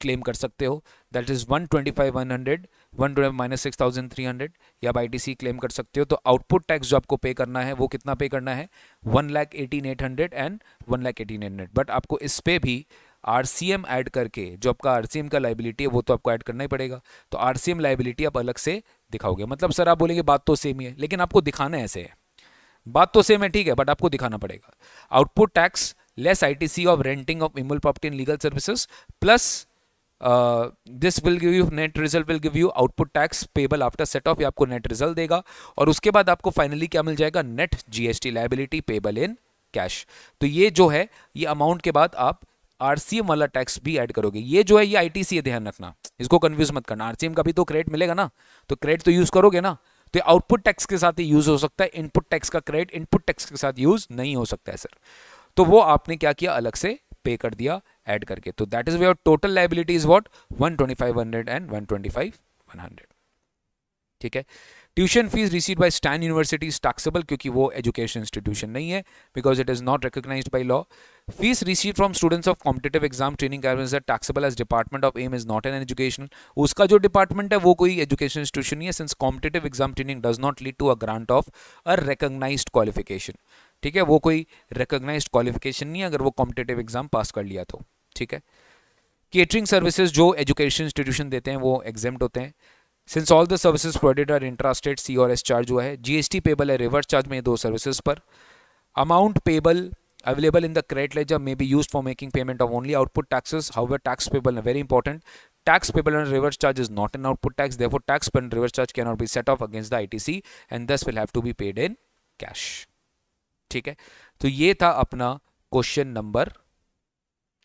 क्लेम कर सकते हो that is one hundred one two minus six thousand three hundred ये आप आई क्लेम कर सकते हो तो आउटपुट टैक्स जो आपको पे करना है वो कितना पे करना है one lakh eighteen eight hundred and one lakh eighteen eight hundred but आपको इस पर भी आर सी एम ऐड करके जो आपका आर सी एम का लाइबिलिटी है वो तो आपको ऐड करना ही पड़ेगा तो आर सी एम लाइबिलिटी आप अलग से दिखाओगे मतलब सर आप बोलेंगे बात तो सेम ही है लेकिन आपको दिखाना ऐसे है बात तो सेम है ठीक है बट आपको दिखाना पड़ेगा output tax less I T C of renting of immovable property in legal services plus this will give you net result will give you output tax payable after set off ये आपको net result देगा और उसके बाद आपको finally क्या मिल जाएगा S T liability payable in cash तो ये जो है ये अमाउंट के बाद आप आरसीएम वाला टैक्स भी ऐड करोगे ये जो है ये आईटीसी है ध्यान रखना इसको कंफ्यूज मत करना आरसीएम का भी तो क्रेडिट मिलेगा ना तो क्रेडिट तो यूज करोगे ना तो आउटपुट टैक्स के साथ ही यूज हो सकता है इनपुट टैक्स का क्रेडिट इनपुट टैक्स के साथ यूज नहीं हो सकता है सर तो वो आपने क्या किया अलग से पे कर दिया ऐड करके तो that is the total liability is what one twenty five hundred and one twenty five one hundred ठीक है ट्यूशन फीस रिसीव बाय स्टैन यूनिवर्सिटी इज टैक्सेबल क्योंकि वो एजुकेशन इंस्टीट्यूशन नहीं है because it is not recognise by law fees receive from students of competitive exam training taxable as department of M is not an education उसका जो department है वो कोई एजुकेशन इंस्टीट्यूशन नहीं है since competitive exam training does not lead to a grant of a recognise qualification ठीक है वो कोई रिकोगनाइज क्वालिफिकेशन नहीं है अगर वो कॉम्पिटेटिव एग्जाम पास कर लिया तो ठीक है केटरिंग सर्विसेज जो एजुकेशन इंस्टीट्यूशन देते हैं वो एग्जाम होते हैं since all the services provided are intrastate C और एस चार्ज जो है जीएसटी पेबल है रिवर्स चार्ज में दो सर्विसेज पर amount payable available in the credit ledger may be use for making payment of only output taxes how tax payable very important tax payable and reverse charge is not an output tax there they were tax पर reverse charge can not be set off against the I T C and this will have to be paid in cash ठीक है तो ये था अपना question number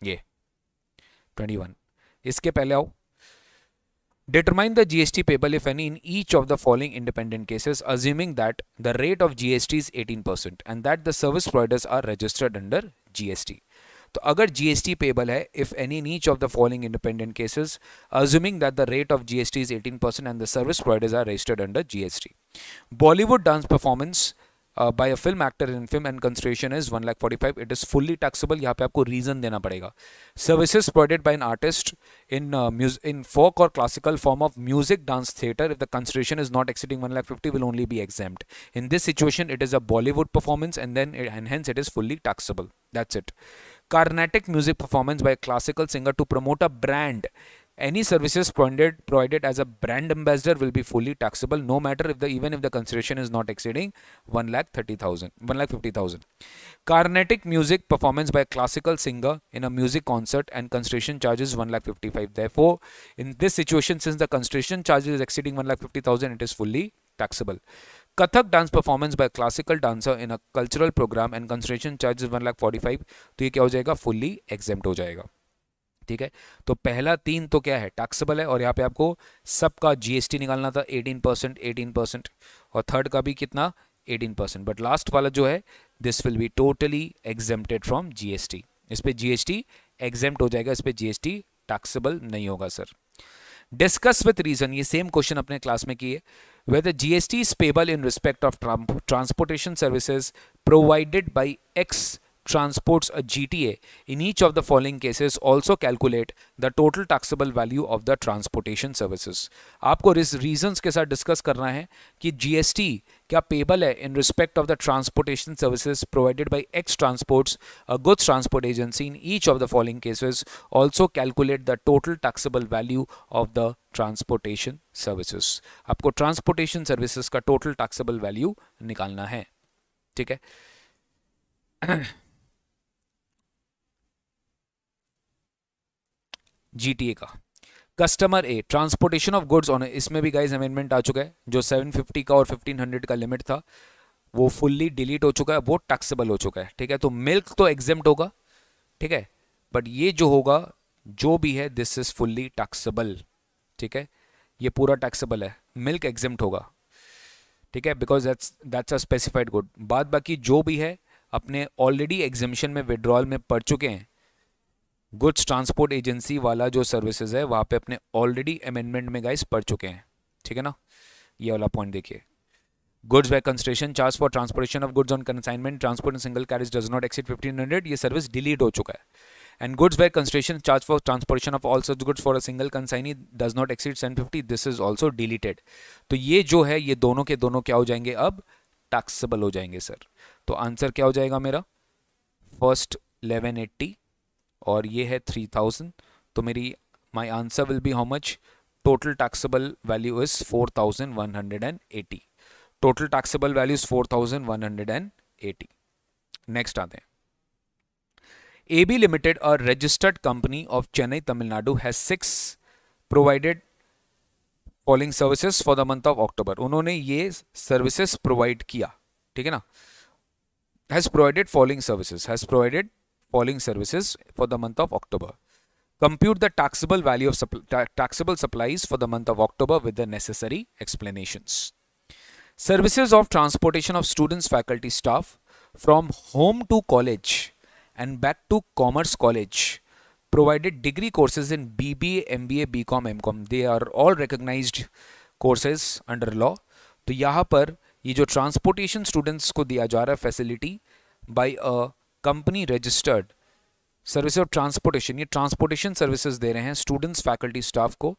ये twenty one इसके पहले आओ determine the GST payable if any in each of the following independent cases assuming that the rate of GST is 18 percent and that the service providers are registered under GST तो अगर GST payable है if any in each of the following independent cases assuming that the rate of GST is 18 percent and the service providers are registered under GST Bollywood dance performance uh, by a film actor in film and consideration is 1 lakh 45 it is fully taxable यहाँ pe आपको reason dena padega services provided by an artist in uh, music in folk or classical form of music dance theater if the consideration is not exceeding 1 lakh 50 will only be exempt in this situation it is a Bollywood performance and then it, and hence it is fully taxable that's it Carnatic music performance by a classical singer to promote a brand any services provided, provided as a brand ambassador will be fully taxable no matter if the even if the consideration is not exceeding 1 lakh 30000 1 lakh 50000 carnatic music performance by a classical singer in a music concert and consideration charges 1 lakh 55 therefore in this situation since the consideration charges is exceeding 1 lakh 50000 it is fully taxable Kathak dance performance by classical dancer in a cultural programme and and charges one lakh forty five तो ये क्या हो जाएगा fully exempt हो जाएगा ठीक है तो पहला तीन तो क्या है टैक्सेबल है और यहाँ पे आपको सबका जीएसटी निकालना था 18 परसेंट एटीन परसेंट और थर्ड का भी कितना 18 परसेंट बट लास्ट वाला जो है this will be totally exempted from GST इस पर जीएसटी एग्जेम्प्ट हो जाएगा इस पर जीएसटी टैक्सेबल नहीं होगा सर डिस्कस विथ रीजन ये सेम क्वेश्चन अपने क्लास में किए G S T is payable in respect of transportation services provided by X transports a GTA in each of the following cases also calculate the total taxable value of the transportation services. आपको इस reasons के साथ discuss करना है कि GST क्या payable है in respect of the transportation services provided by X transports a goods transport agency in each of the following cases also calculate the total taxable value of the transportation services आपको transportation services का total taxable value निकालना है ठीक है GTA का customer a transportation of goods on इसमें भी guys amendment आ चुका है जो 750 का और 1500 का लिमिट था वो फुल्ली डिलीट हो चुका है वो टैक्सेबल हो चुका है ठीक है तो मिल्क तो एग्जेम्ट होगा ठीक है बट ये जो होगा जो भी है दिस इज फुल्ली टैक्सेबल ठीक है ये पूरा टैक्सेबल है मिल्क एग्जेम्प्ट होगा ठीक है because that's that's a specified good बाद बाकी जो भी है अपने ऑलरेडी एग्जिबिशन में विड्रॉल में पड़ चुके हैं गुड्स ट्रांसपोर्ट एजेंसी वाला जो सर्विसेज है वहाँ पे अपने ऑलरेडी अमेंडमेंट में गाइस पढ़ चुके हैं ठीक है ना ये वाला पॉइंट देखिए goods by consideration charge for transportation of goods on consignment transport in single carriage does not exceed fifteen hundred ये सर्विस डिलीट हो चुका है and goods by consideration charge for transportation of all such goods for a single consignee does not exceed seven fifty this is also deleted तो ये जो है ये दोनों के दोनों क्या हो जाएंगे अब टैक्सेबल हो जाएंगे सर तो आंसर क्या हो जाएगा मेरा फर्स्ट 1180 और ये है थ्री थाउजेंड तो मेरी my answer will be how much total taxable value is four thousand one hundred and eighty total taxable value is four thousand one hundred and eighty next आते हैं A B limited a registered company of Chennai Tamil Nadu has six provided calling services for the month of October उन्होंने ये services provide किया ठीक है ना has provided following services has provided following services for the month of October. Compute the taxable value of suppl ta taxable supplies for the month of October with the necessary explanations. Services of transportation of students, faculty, staff from home to college and back to commerce college provided degree courses in BBA, MBA, BCom, MCom. They are all recognized courses under law. तो यहाँ पर ये जो transportation students को दिया जा रहा है facility by a company registered service of transportation ये ट्रांसपोर्टेशन सर्विसेज दे रहे हैं स्टूडेंट्स फैकल्टी स्टाफ को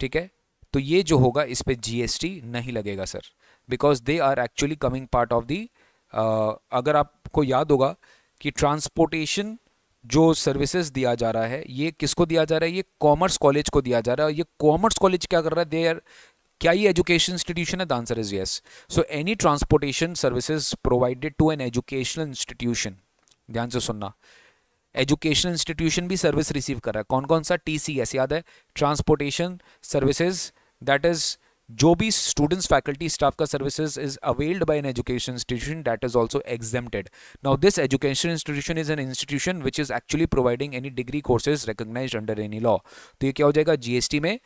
ठीक है तो ये जो होगा इस पर जीएसटी नहीं लगेगा sir because they are actually coming part of the अगर आपको याद होगा कि ट्रांसपोर्टेशन जो सर्विसेज दिया जा रहा है ये किसको दिया जा रहा है ये कॉमर्स कॉलेज को दिया जा रहा है ये कॉमर्स कॉलेज क्या कर रहा है दे आर क्या ये एजुकेशन इंस्टीट्यूशन है the answer is yes so any transportation services provided to an educational institution ध्यान से सुनना एजुकेशन इंस्टीट्यूशन भी सर्विस रिसीव कर रहा है कौन कौन सा टी सी एस याद है ट्रांसपोर्टेशन सर्विसेज दैट इज जो भी स्टूडेंट्स फैकल्टी स्टाफ का services is availed by an education institution that is also exempted now this education institution is an institution which is actually providing any degree courses recognise under any law तो ये क्या हो जाएगा GST में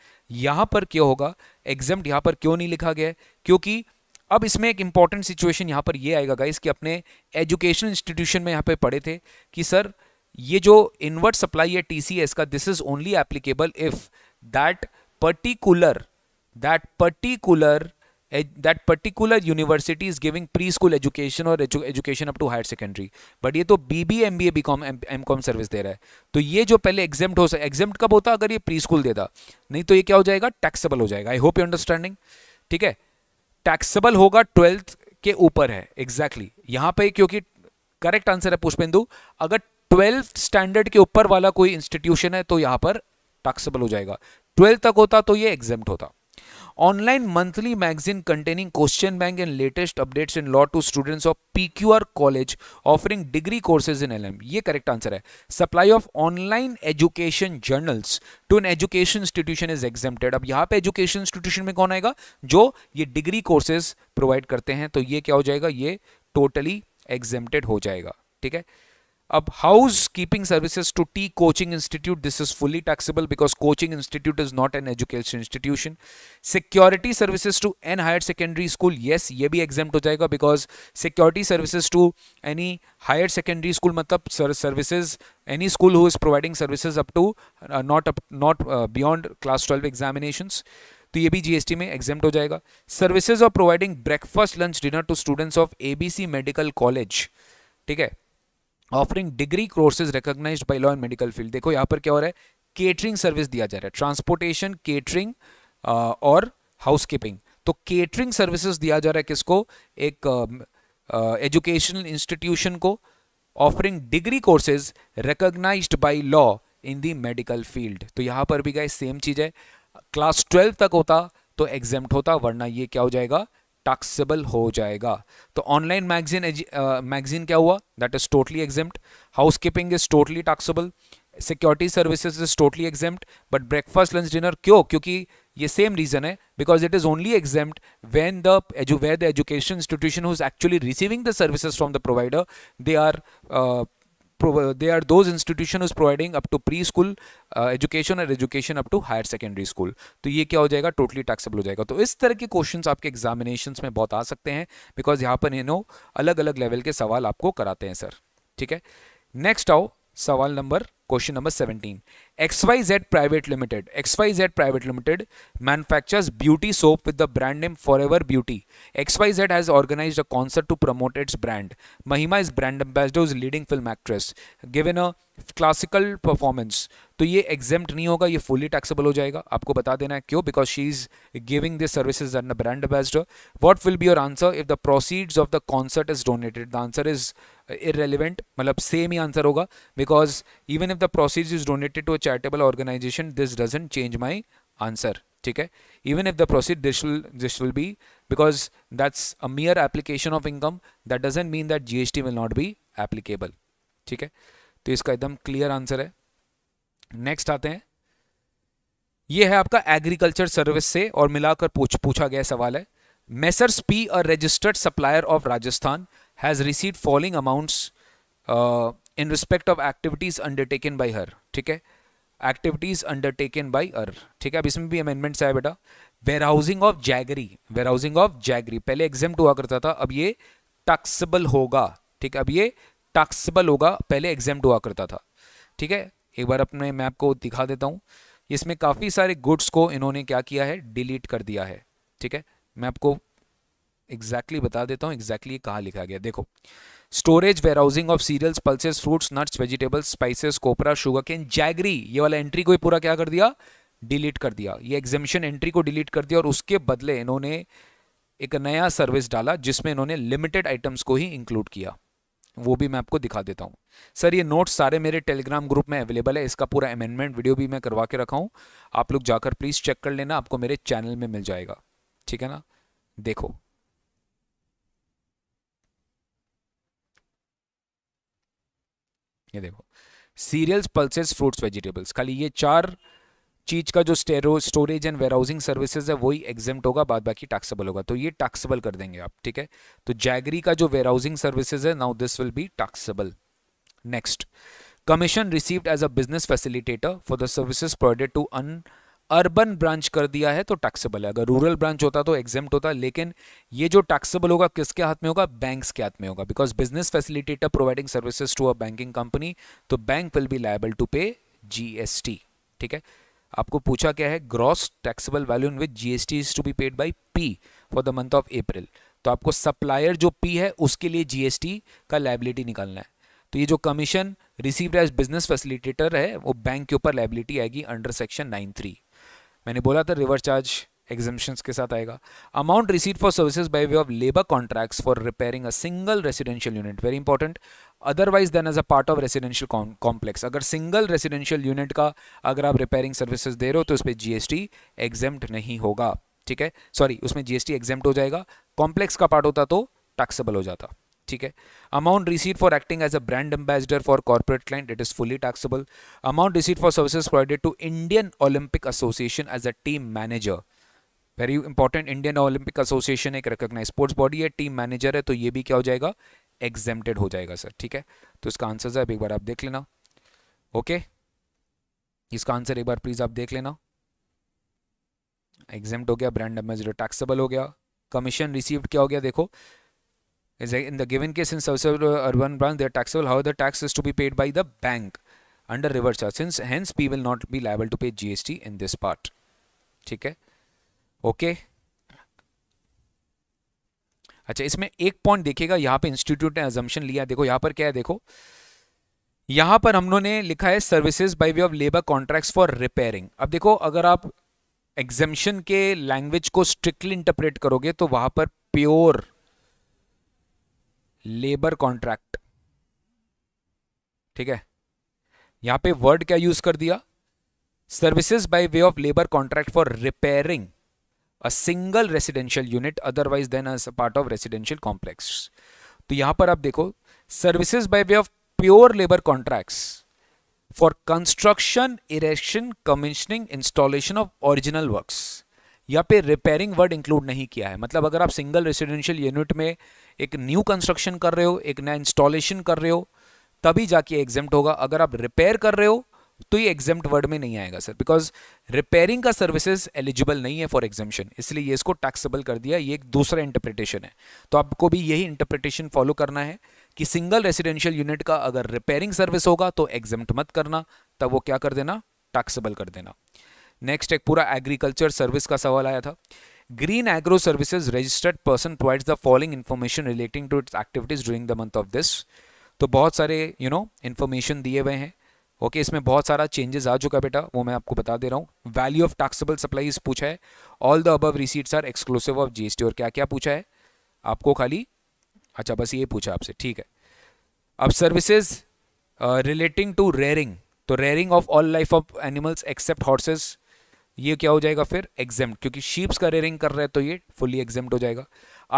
यहां पर क्यों होगा एग्जाम यहाँ पर क्यों नहीं लिखा गया क्योंकि अब इसमें एक इंपॉर्टेंट सिचुएशन यहाँ पर ये आएगा गाइस कि अपने एजुकेशन इंस्टीट्यूशन में यहाँ पे पढ़े थे कि सर ये जो इनवर्ट सप्लाई है टीसीएस का this is only applicable if that particular that particular that particular university is giving pre school education और education up to higher secondary but ये तो B B M B A B com M com service दे रहा है तो ये जो पहले एग्जाम हो सकता एग्जाम कब होता अगर ये प्री स्कूल देता नहीं तो ये क्या हो जाएगा टैक्सेबल हो जाएगा आई होप यू अंडरस्टैंडिंग ठीक है टैक्सेबल होगा ट्वेल्थ के ऊपर है एग्जैक्टली exactly. यहां पे क्योंकि करेक्ट आंसर है पुष्पेंदु अगर ट्वेल्थ स्टैंडर्ड के ऊपर वाला कोई इंस्टीट्यूशन है तो यहां पर टैक्सेबल हो जाएगा ट्वेल्थ तक होता तो ये एग्जेप्ट होता online monthly magazine containing question bank and latest updates in law to students of PQR college offering degree courses in LM ये करेक्ट आंसर है supply of online education journals to an education institution is exempted अब यहाँ पे education institution में कौन आएगा जो ये डिग्री कोर्सेज प्रोवाइड करते हैं तो ये क्या हो जाएगा ये टोटली totally एग्जेप्टेड हो जाएगा ठीक है अब house keeping services to the coaching institute this is fully taxable because coaching institute is not an education institution security services to an higher secondary school yes ये भी एग्जाम हो जाएगा because security services to any higher secondary school मतलब services any school who is providing services up to not up not beyond class twelve examination तो ये भी GST में exempt हो जाएगा services of providing breakfast lunch dinner to students of ABC medical college ठीक है offering degree courses recognise by law in medical field देखो यहाँ पर क्या हो रहा है केटरिंग सर्विस दिया जा रहा है ट्रांसपोर्टेशन केटरिंग uh, और कीपिंग तो केटरिंग सर्विसेज दिया जा रहा है किसको एक एजुकेशनल um, uh, इंस्टीट्यूशन को offering degree courses recognise by law in the medical field तो यहाँ पर भी गए सेम चीज़ है क्लास ट्वेल्व तक होता तो एग्जाम होता वरना ये क्या हो जाएगा टैक्सेबल हो जाएगा तो ऑनलाइन मैगजीन मैगजीन क्या हुआ that is totally exempt house keeping is totally taxable security services is totally exempt but breakfast lunch dinner क्यों क्योंकि ये सेम रीजन है because it is only exempt when the edu where the education institution who is actually receiving the services from the provider they are they are uh, those institution is providing up to pre school education और education up to higher secondary school तो ये क्या हो जाएगा totally taxable हो जाएगा तो इस तरह के क्वेश्चन आपके एग्जामिनेशन में बहुत आ सकते हैं बिकॉज यहाँ पर इन्हो अलग अलग लेवल के सवाल आपको कराते हैं सर ठीक है नेक्स्ट आओ सवाल नंबर question number seventeen X Y Z private limited X Y Z private limited manufactures beauty soap with the brand name forever beauty X Y Z has organise a concert to promote its brand Mahima is brand ambassador is leading film actress given a classical performance तो ये exempt नहीं होगा ये fully taxable हो जाएगा आपको बता देना है क्यों because she is giving this services and a brand ambassador what will be your answer if the proceeds of the concert is donated the answer is irrelevant मतलब सेम ही आंसर होगा because even if the proceeds is donated to a charitable organisation this doesn't change my answer ठीक है even if the proceed this will this will be because that's a mere application of income that doesn't mean that GST will not be applicable ठीक है तो इसका एकदम clear answer है next आते हैं ये है आपका एग्रीकल्चर सर्विस से और मिलाकर पूछ पूछा गया सवाल है messrs P a registered supplier of Rajasthan has receive following amounts in respect of activities undertaken by her ठीक है एक्टिविटीज अंडरटेकन बाई अर ठीक है अब इसमें भी अमेंडमेंट्स आया बेटा warehousing of jaggery warehousing of jaggery पहले एग्जाम हुआ करता था अब ये टक्सबल होगा ठीक है अब ये टक्सबल होगा पहले एग्जाम हुआ करता था ठीक है एक बार अपने मैप को दिखा देता हूँ इसमें काफ़ी सारे गुड्स को इन्होंने क्या किया है डिलीट कर दिया है ठीक है मैं आपको एग्जैक्टली exactly बता देता हूँ एग्जैक्टली exactly कहाँ लिखा गया देखो storage warehousing of cereals pulses fruits nuts vegetables spices copra sugar cane jaggery ये वाला एंट्री को पूरा क्या कर दिया डिलीट कर दिया ये एग्जामिशन एंट्री को डिलीट कर दिया और उसके बदले इन्होंने एक नया सर्विस डाला जिसमें इन्होंने लिमिटेड आइटम्स को ही इंक्लूड किया वो भी मैं आपको दिखा देता हूँ सर ये नोट्स सारे मेरे टेलीग्राम ग्रुप में अवेलेबल है इसका पूरा अमेंडमेंट वीडियो भी मैं करवा के रखा हूँ आप लोग जाकर प्लीज़ चेक कर लेना आपको मेरे चैनल में मिल जाएगा ठीक है ना देखो ये देखो सीरियल्स पल्सेस फ्रूट्स वेजिटेबल्स खाली ये चार चीज का जो स्टेरो स्टोरेज एंड हाउसिंग सर्विसेज है वही एग्जेम्ट होगा बाद बाकी टैक्सेबल होगा तो ये टैक्सेबल कर देंगे आप ठीक है तो जैगरी का जो वेयरहाउसिंग सर्विसेज है now this will be taxable next commission received as a business facilitator for the services provided to an urban branch कर दिया है तो टैक्सेबल है अगर रूरल ब्रांच होता तो एग्जाम होता लेकिन ये जो टैक्सेबल होगा किसके हाथ में होगा बैंक्स के हाथ में होगा because business facilitator providing services to a banking company तो bank will be liable to pay GST ठीक है आपको पूछा क्या है gross taxable value in which GST is to be paid by P for the month of April तो आपको supplier जो पी है उसके लिए जीएसटी का लाइबिलिटी निकालना है तो ये जो commission received as business facilitator है वो बैंक के ऊपर लाइबिलिटी आएगी अंडर सेक्शन नाइन थ्री मैंने बोला था रिवर चार्ज एग्जाम्शंस के साथ आएगा amount received for services by way of labour contracts for repairing a single residential unit very important otherwise than as a part of residential complex अगर single residential unit का अगर आप repairing services दे रहे हो तो उस पर जीएसटी एग्जेम्प्ट नहीं होगा ठीक है सॉरी उसमें जीएसटी एग्जेम्प्ट हो जाएगा कॉम्प्लेक्स का पार्ट होता तो टैक्सेबल हो जाता ठीक है amount receive for acting as a brand ambassador for corporate client it is fully taxable amount receive for services provided to Indian Olympic Association as a team manager very important Indian Olympic Association एक recognise sports body है team manager है तो ये भी क्या हो जाएगा exempted हो जाएगा सर ठीक है तो इसका आंसर सर एक बार आप देख लेना ओके okay? इसका आंसर एक बार प्लीज़ आप देख लेना एग्जेम्प्ट हो गया ब्रांड एम्बेसडर टैक्सेबल हो गया कमीशन रिसीव्ड क्या हो गया देखो is in the given case in South urban branch they are taxable how the tax is to be paid by the bank under reverse charge since hence P will not be liable to pay GST in this part ठीक है okay अच्छा इसमें एक point देखिएगा यहां पे institute ने assumption लिया देखो यहां पर क्या है देखो यहां पर हम ने लिखा है services by way of labour contracts for repairing अब देखो अगर आप एग्जम्पन के लैंग्वेज को स्ट्रिक्टली इंटरप्रेट करोगे तो वहां पर प्योर लेबर कॉन्ट्रैक्ट ठीक है यहां पे वर्ड क्या यूज कर दिया services by way of labour contract for repairing a single residential unit otherwise than as a part of residential complex तो यहां पर आप देखो services by way of pure labour contracts for construction erection commissioning installation of original works यहाँ पे repairing word include नहीं किया है मतलब अगर आप सिंगल रेसिडेंशियल यूनिट में एक न्यू कंस्ट्रक्शन कर रहे हो एक नया इंस्टॉलेशन कर रहे हो तभी जाके एग्जेम्प्ट होगा अगर आप रिपेयर कर रहे हो तो ये एग्जेम्प्ट वर्ड में नहीं आएगा सर बिकॉज रिपेयरिंग का सर्विसेज एलिजिबल नहीं है फॉर एग्जेम्पशन इसलिए ये इसको टैक्सेबल कर दिया ये एक दूसरा इंटरप्रिटेशन है तो आपको भी यही इंटरप्रिटेशन फॉलो करना है कि सिंगल रेसिडेंशियल यूनिट का अगर रिपेयरिंग सर्विस होगा तो एग्जेम्प्ट मत करना तब वो क्या कर देना टैक्सेबल कर देना नेक्स्ट एक पूरा एग्रीकल्चर सर्विस का सवाल आया था green agro services registered person provides the following information relating to its activities during the month of this तो बहुत सारे यू नो इन्फॉर्मेशन दिए हुए हैं ओके okay, इसमें बहुत सारा चेंजेस आ चुका है बेटा वो मैं आपको बता दे रहा हूँ वैल्यू ऑफ टैक्सेबल सप्लाईज पूछा है all the above receipts are exclusive of GST और क्या क्या पूछा है आपको खाली अच्छा बस ये पूछा आपसे ठीक है अब सर्विसेज रिलेटिंग टू रेयरिंग तो rearing of all life of animals except horses ये क्या हो जाएगा फिर एग्जाम क्योंकि शीप्स का रेयरिंग कर रहे हैं तो ये फुली एग्जाम हो जाएगा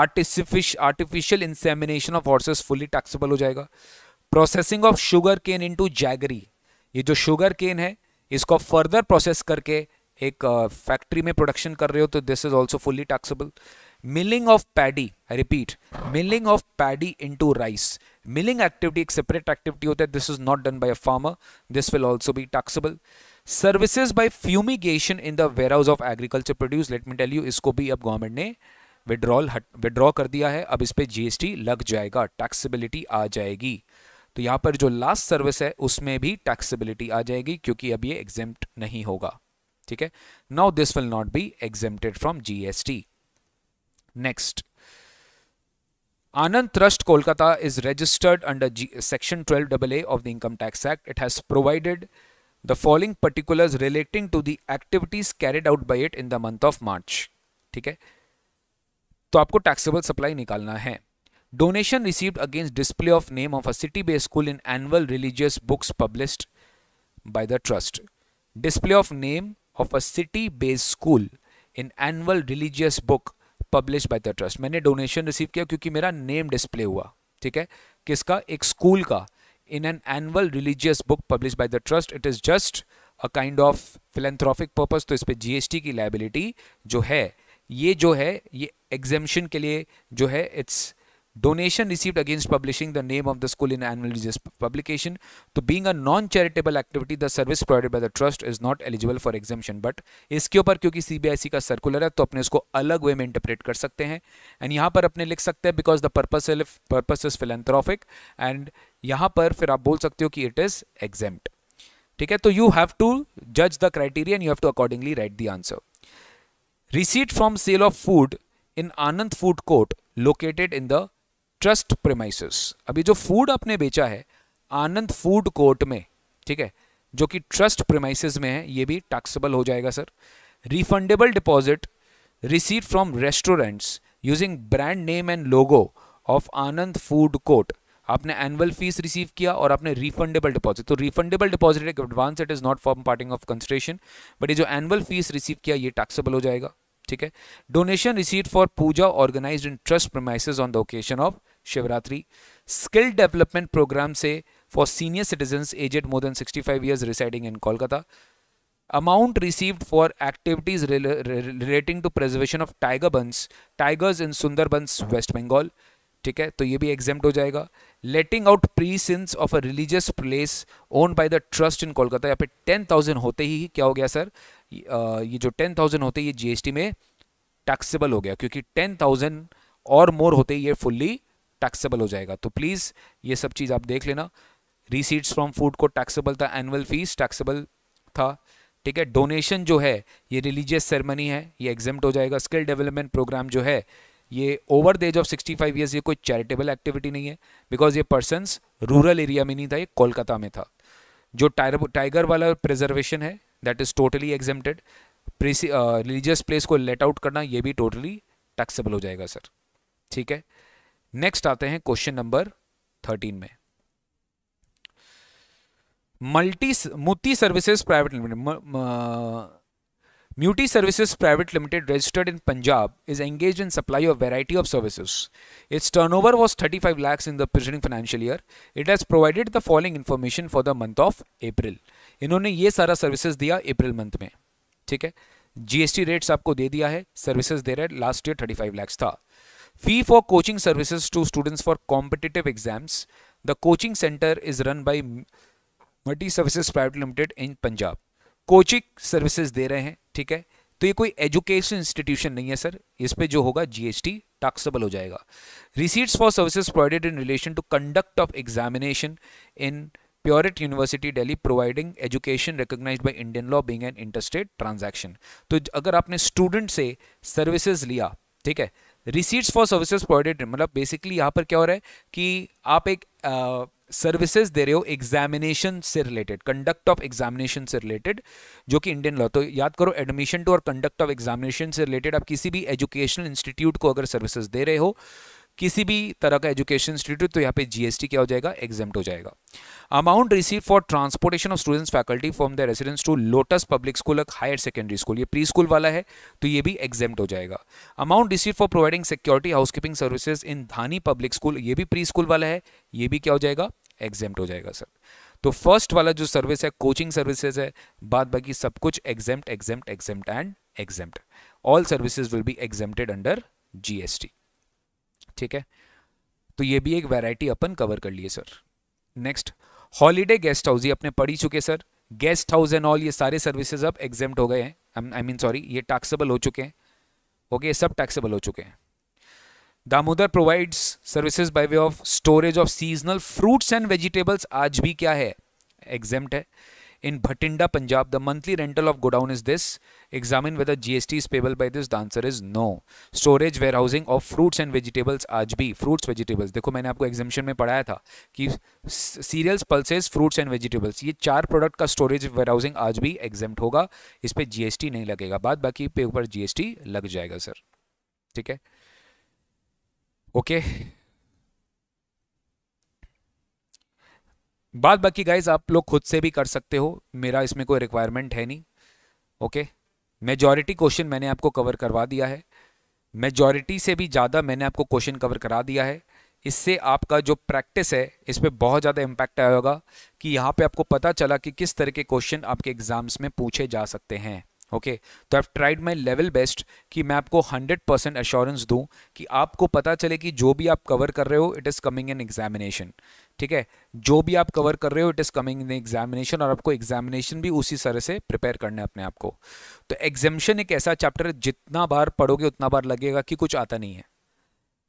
artific artificial insemination of horses fully taxable हो जाएगा processing of sugar cane into jaggery ये जो शुगर केन है इसको फर्दर प्रोसेस करके एक फैक्ट्री uh, में प्रोडक्शन कर रहे हो तो this is also fully taxable milling of paddy I repeat milling of paddy into rice milling activity एक सेपरेट एक्टिविटी होता है this is not done by a farmer this will also be taxable services by fumigation in the warehouse of agriculture produce let me tell you इसको भी अब government ने withdrawal हट withdraw कर दिया है अब इस पर जीएसटी लग जाएगा टैक्सीबिलिटी आ जाएगी तो यहां पर जो लास्ट सर्विस है उसमें भी टैक्सीबिलिटी आ जाएगी क्योंकि अब ये एग्जेम्प्ट नहीं होगा ठीक है now this will not be exempted from GST next Anand trust Kolkata is registered under section twelve double A of the income tax act it has provided the following particulars relating to the activities carried out by it in the month of March ठीक है तो आपको taxable supply निकालना है donation received against display of name of a city based school in annual religious books published by the trust display of name of a city based school in annual religious book published by the trust मैंने donation receive किया क्योंकि मेरा name display हुआ ठीक है किसका एक school का in an annual religious book published by the trust it is just a kind of philanthropic purpose तो इस पर जीएसटी की लाइबिलिटी जो है ये जो है ये एग्जेम्पन के लिए जो है it's donation received against publishing the name of the school in annual religious publication तो being a non charitable activity the service provided by the trust is not eligible for exemption but इसके ऊपर क्योंकि CBIC का circular है तो अपने उसको अलग वे में इंटरप्रेट कर सकते हैं एंड यहाँ पर अपने लिख सकते हैं because the purpose purpose is philanthropic and यहां पर फिर आप बोल सकते हो कि इट इज एग्जेम्प्ट ठीक है तो यू हैव टू जज the criteria and you have to accordingly write the answer receipt from sale of food in Anand food court located in the trust premises अभी जो फूड आपने बेचा है आनंद फूड कोर्ट में ठीक है जो कि ट्रस्ट प्रेमाइसिस में है ये भी टैक्सेबल हो जाएगा sir refundable deposit receipt from restaurants using brand name and logo of Anand food court आपने एनुअल फीस रिसीव किया और आपने रिफंडेबल डिपॉजिट तो रिफंडेबल डिपॉजिट एक advance it is not form parting of consideration but ये जो एनुअल फीस रिसीव किया ये टैक्सेबल हो जाएगा ठीक है donation receive for puja organize in trust premises on the occasion of Shivratri skill development program से for senior citizen aged more than sixty five years residing in Kolkata amount receive for activities relating to preservation of tiger buns tigers in Sundarbans West Bengal ठीक है तो ये भी exempt हो जाएगा letting out premises of a religious place own by the trust in Kolkata यहाँ पे ten thousand होते ही क्या हो गया सर ये जो टेन थाउजेंड होते ये जीएसटी में टैक्सेबल हो गया क्योंकि टेन थाउजेंड और मोर होते ही ये फुल्ली टैक्सेबल हो जाएगा तो प्लीज़ ये सब चीज़ आप देख लेना रिसीट्स फ्रॉम फूड को टैक्सेबल था एनुअल फीस टैक्सेबल था ठीक है डोनेशन जो है ये रिलीजियस सेरेमनी है ये एग्जेम्प्ट हो जाएगा स्किल डेवलपमेंट प्रोग्राम जो है ये over the age of sixty five years ये कोई चैरिटेबल एक्टिविटी नहीं है बिकॉज ये पर्सन रूरल एरिया में नहीं था ये कोलकाता में था जो टाइर टाइगर वाला प्रिजर्वेशन है that is totally exempted religious place को लेट आउट करना ये भी टोटली टैक्सेबल हो जाएगा सर ठीक है नेक्स्ट आते हैं क्वेश्चन नंबर थर्टीन में multi Muti services private limited Muti Services Private Limited registered in Punjab is engaged in supply of variety of services. Its turnover was 35 lakhs in the preceding financial year. It has provided the following information for the month of April. इन्होंने ये सारा services दिया April month में ठीक है GST rates आपको दे दिया है सर्विसेज दे रहे लास्ट ईयर 35 lakhs था fee for coaching services to students for competitive exams the coaching center is run by multi services private limited in Punjab coaching services दे रहे हैं ठीक है तो ये कोई एजुकेशन इंस्टीट्यूशन नहीं है सर इस पे जो होगा जीएसटी टैक्सेबल हो जाएगा receipts for services provided in relation to conduct of examination in प्योरिट university Delhi providing education recognize by Indian law being an interstate transaction तो अगर आपने स्टूडेंट से सर्विसेज लिया ठीक है रिसीट्स फॉर सर्विसेज प्रोवाइडेड मतलब बेसिकली यहाँ पर क्या हो रहा है कि आप एक आ, सर्विसेज दे रहे हो एग्जामिनेशन से रिलेटेड कंडक्ट ऑफ एग्जामिनेशन से रिलेटेड जो कि इंडियन लॉ तो याद करो एडमिशन टू और कंडक्ट ऑफ एग्जामिनेशन से रिलेटेड आप किसी भी एजुकेशनल इंस्टीट्यूट को अगर सर्विसेज दे रहे हो किसी भी तरह का एजुकेशन इंस्टीट्यूट तो यहाँ पे जीएसटी क्या हो जाएगा एग्जेम्ट हो जाएगा amount receive for transportation of students faculty from the residence to lotus public school और हायर सेकेंडरी स्कूल ये प्री स्कूल वाला है तो ये भी एग्जेम्ट हो जाएगा amount receive for providing security housekeeping services in Dhani public school ये भी प्री स्कूल वाला है ये भी क्या हो जाएगा एग्जेम्प्ट हो जाएगा सर तो फर्स्ट वाला जो सर्विस है कोचिंग सर्विसेज है बाद बाकी सब कुछ exempt exempt exempt and exempt all services will be exempted under GST ठीक है तो ये भी एक वैरायटी अपन कवर कर लिए sir next holiday guest house ये अपने पढ़ी चुके sir guest house and all ये सारे सर्विसेज अब एग्जेम्प्ट हो गए हैं आई मीन सॉरी ये टैक्सेबल हो चुके हैं ओके okay, सब टैक्सेबल हो चुके हैं Damodar provides services by way of storage of seasonal fruits and vegetables आज भी क्या है एग्जाम है in Bathinda Punjab the monthly rental of godown is this examine whether G S T is payable by this the answer is no storage warehousing of fruits and vegetables आज भी fruits vegetables देखो मैंने आपको एग्जामिशन में पढ़ाया था कि cereals pulses fruits and vegetables ये चार प्रोडक्ट का स्टोरेज वेयर हाउसिंग आज भी एग्जाम होगा इस पर जी एस टी नहीं लगेगा बाद बाकी पे ऊपर जी एस टी लग जाएगा सर ठीक है ओके बात बाकी गाइज आप लोग खुद से भी कर सकते हो मेरा इसमें कोई रिक्वायरमेंट है नहीं ओके मेजॉरिटी क्वेश्चन मैंने आपको कवर करवा दिया है मेजॉरिटी से भी ज़्यादा मैंने आपको क्वेश्चन कवर करा दिया है इससे आपका जो प्रैक्टिस है इस पर बहुत ज़्यादा इम्पैक्ट आया होगा कि यहाँ पे आपको पता चला कि किस तरह के क्वेश्चन आपके एग्ज़ाम्स में पूछे जा सकते हैं ओके okay, तो I tried my level best कि मैं आपको 100 परसेंट अश्योरेंस दूँ कि आपको पता चले कि जो भी आप कवर कर रहे हो it is coming in examination ठीक है जो भी आप कवर कर रहे हो it is coming in examination और आपको एग्जामिनेशन भी उसी तरह से प्रिपेयर करना है अपने आप को तो एग्जामिशन एक ऐसा चैप्टर जितना बार पढ़ोगे उतना बार लगेगा कि कुछ आता नहीं है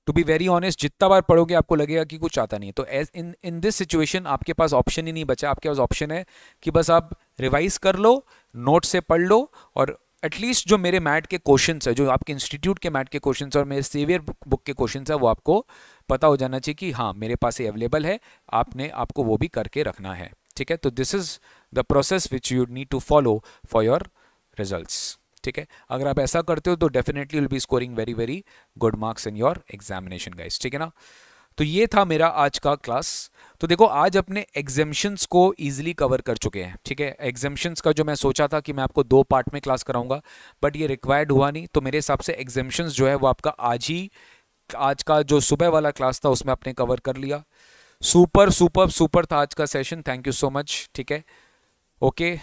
टू बी वेरी ऑनेस्ट जितना बार पढ़ोगे आपको लगेगा कि कुछ आता नहीं है तो as in in this situation आपके पास ऑप्शन ही नहीं बचा आपके पास ऑप्शन है कि बस आप रिवाइज कर लो नोट से पढ़ लो और एटलीस्ट जो मेरे मैट के क्वेश्चन है जो आपके इंस्टीट्यूट के मैट के क्वेश्चन और मेरे सेवियर बुक के क्वेश्चन है वो आपको पता हो जाना चाहिए कि हाँ मेरे पास ये अवेलेबल है आपने आपको वो भी करके रखना है ठीक है तो this is the process which you need to follow for your result ठीक है अगर आप ऐसा करते हो तो definitely will be scoring very very good marks in your examination guys ठीक है ना तो ये था मेरा आज का क्लास तो देखो आज अपने एग्जाम्शंस को इजीली कवर कर चुके हैं ठीक है एग्जाम्शंस का जो मैं सोचा था कि मैं आपको दो पार्ट में क्लास कराऊंगा बट ये रिक्वायर्ड हुआ नहीं तो मेरे हिसाब से एग्जाम्शंस जो है वो आपका आज ही आज का जो सुबह वाला क्लास था उसमें आपने कवर कर लिया सुपर सुपर सुपर था आज का session thank you so much ठीक है ओके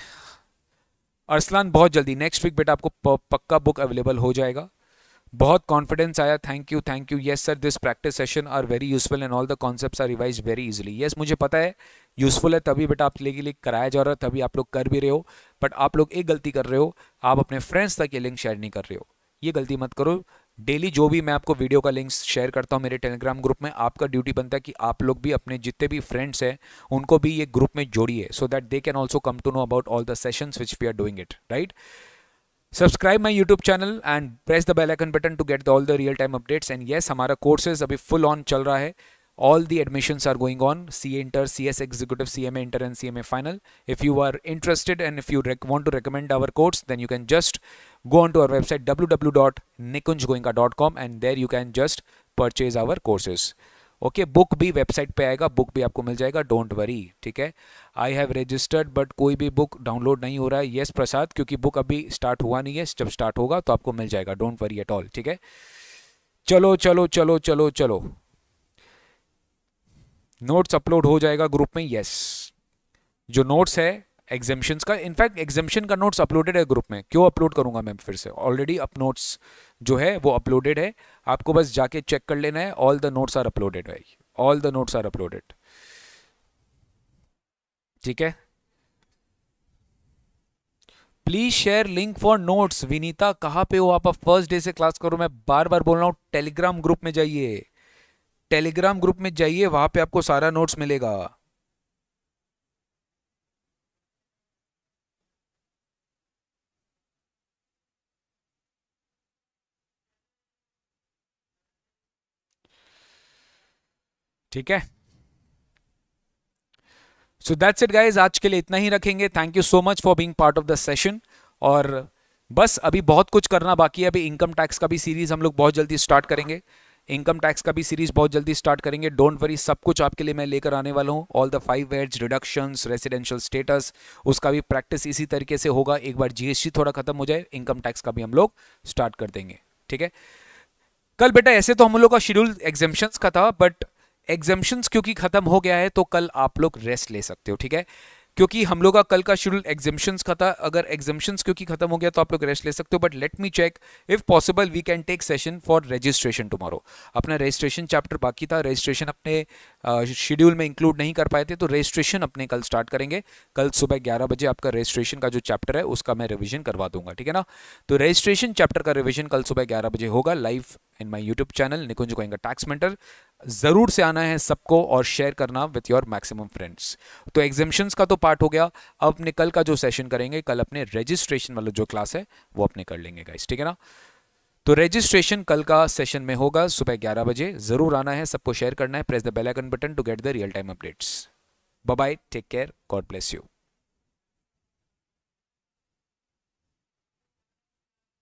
अरसलान बहुत जल्दी नेक्स्ट वीक बेटा आपको पक्का बुक अवेलेबल हो जाएगा बहुत कॉन्फिडेंस आया thank you thank you yes sir this practice session are very useful and all the concept are revise very easily yes मुझे पता है यूजफुल है तभी बेटा आप लेके लिए कराया जा रहा है तभी आप लोग कर भी रहे हो बट आप लोग एक गलती कर रहे हो आप अपने फ्रेंड्स तक ये लिंक शेयर नहीं कर रहे हो ये गलती मत करो डेली जो भी मैं आपको वीडियो का लिंक्स शेयर करता हूँ मेरे टेलीग्राम ग्रुप में आपका ड्यूटी बनता है कि आप लोग भी अपने जितने भी फ्रेंड्स हैं उनको भी ये ग्रुप में जोड़िए so that they can also come to know about all the sessions which we are doing it right subscribe my YouTube channel and press the bell icon button to get all the real time updates and yes हमारा courses अभी full on चल रहा है all the admissions are going on CA Inter, CS Executive, CMA Inter, and CMA Final. If you are interested and if you want to recommend our course, then you can just go on to our website www.nikunjgoenka.com and there you can just purchase our courses. Okay okay, book भी website पे आएगा book भी आपको मिल जाएगा don't worry ठीक है I have registered but कोई भी बुक डाउनलोड नहीं हो रहा है येस yes, प्रसाद क्योंकि बुक अभी स्टार्ट हुआ नहीं है जब स्टार्ट होगा तो आपको मिल जाएगा डोंट वरी एट ऑल ठीक है चलो चलो चलो चलो चलो नोट्स अपलोड हो जाएगा ग्रुप में यस जो नोट्स है एग्जामेशन का इनफैक्ट एग्जामेशन का नोट्स अपलोडेड है ग्रुप में क्यों अपलोड करूंगा मैं फिर से ऑलरेडी अप नोट्स जो है वो अपलोडेड है आपको बस जाके चेक कर लेना है all the notes are uploaded भाई all the notes are uploaded ठीक है please share link for notes Vinita कहाँ पे हो आप फर्स्ट डे से क्लास करो मैं बार बार बोल रहा हूँ टेलीग्राम ग्रुप में जाइए टेलीग्राम ग्रुप में जाइए वहां पे आपको सारा नोट्स मिलेगा ठीक है सो दैट्स इट गाइज आज के लिए इतना ही रखेंगे thank you so much for being part of the session और बस अभी बहुत कुछ करना बाकी है अभी इनकम टैक्स का भी सीरीज हम लोग बहुत जल्दी स्टार्ट करेंगे इनकम टैक्स का भी सीरीज बहुत जल्दी स्टार्ट करेंगे डोंट वरी सब कुछ आपके लिए मैं लेकर आने वाला हूँ all the five weds reduction residential status उसका भी प्रैक्टिस इसी तरीके से होगा एक बार जीएसटी थोड़ा खत्म हो जाए इनकम टैक्स का भी हम लोग स्टार्ट कर देंगे ठीक है कल बेटा ऐसे तो हम लोग का शेड्यूल एग्जाम्शंस का था बट एग्जाम्शंस क्योंकि खत्म हो गया है तो कल आप लोग रेस्ट ले सकते हो ठीक है क्योंकि हम लोग का कल का शेड्यूल एग्जिमशन का था अगर एग्जाम्शंस क्योंकि खत्म हो गया तो आप लोग रेस्ट ले सकते हो but let me check if possible we can take session for registration tomorrow अपना रजिस्ट्रेशन चैप्टर बाकी था रजिस्ट्रेशन अपने शेड्यूल में इंक्लूड नहीं कर पाए थे तो रजिस्ट्रेशन अपने कल स्टार्ट करेंगे कल सुबह ग्यारह बजे आपका रजिस्ट्रेशन का जो चैप्टर है उसका मैं रिविजन करवा दूंगा ठीक है ना तो रजिस्ट्रेशन चैप्टर का रिविजन कल सुबह ग्यारह बजे होगा live in my YouTube channel Nikunj को टैक्स मेंटर ज़रूर से आना है सबको और शेयर करना विथ योर मैक्सिमम फ्रेंड्स तो एग्जामेशंस का तो पार्ट हो गया अब अपने कल का जो सेशन करेंगे कल अपने रजिस्ट्रेशन वाला जो क्लास है वो अपने कर लेंगे गाइस ठीक है ना तो रजिस्ट्रेशन कल का सेशन में होगा सुबह ग्यारह बजे ज़रूर आना है सबको शेयर करना है press the bell icon button to get the real time updates bye take care God bless you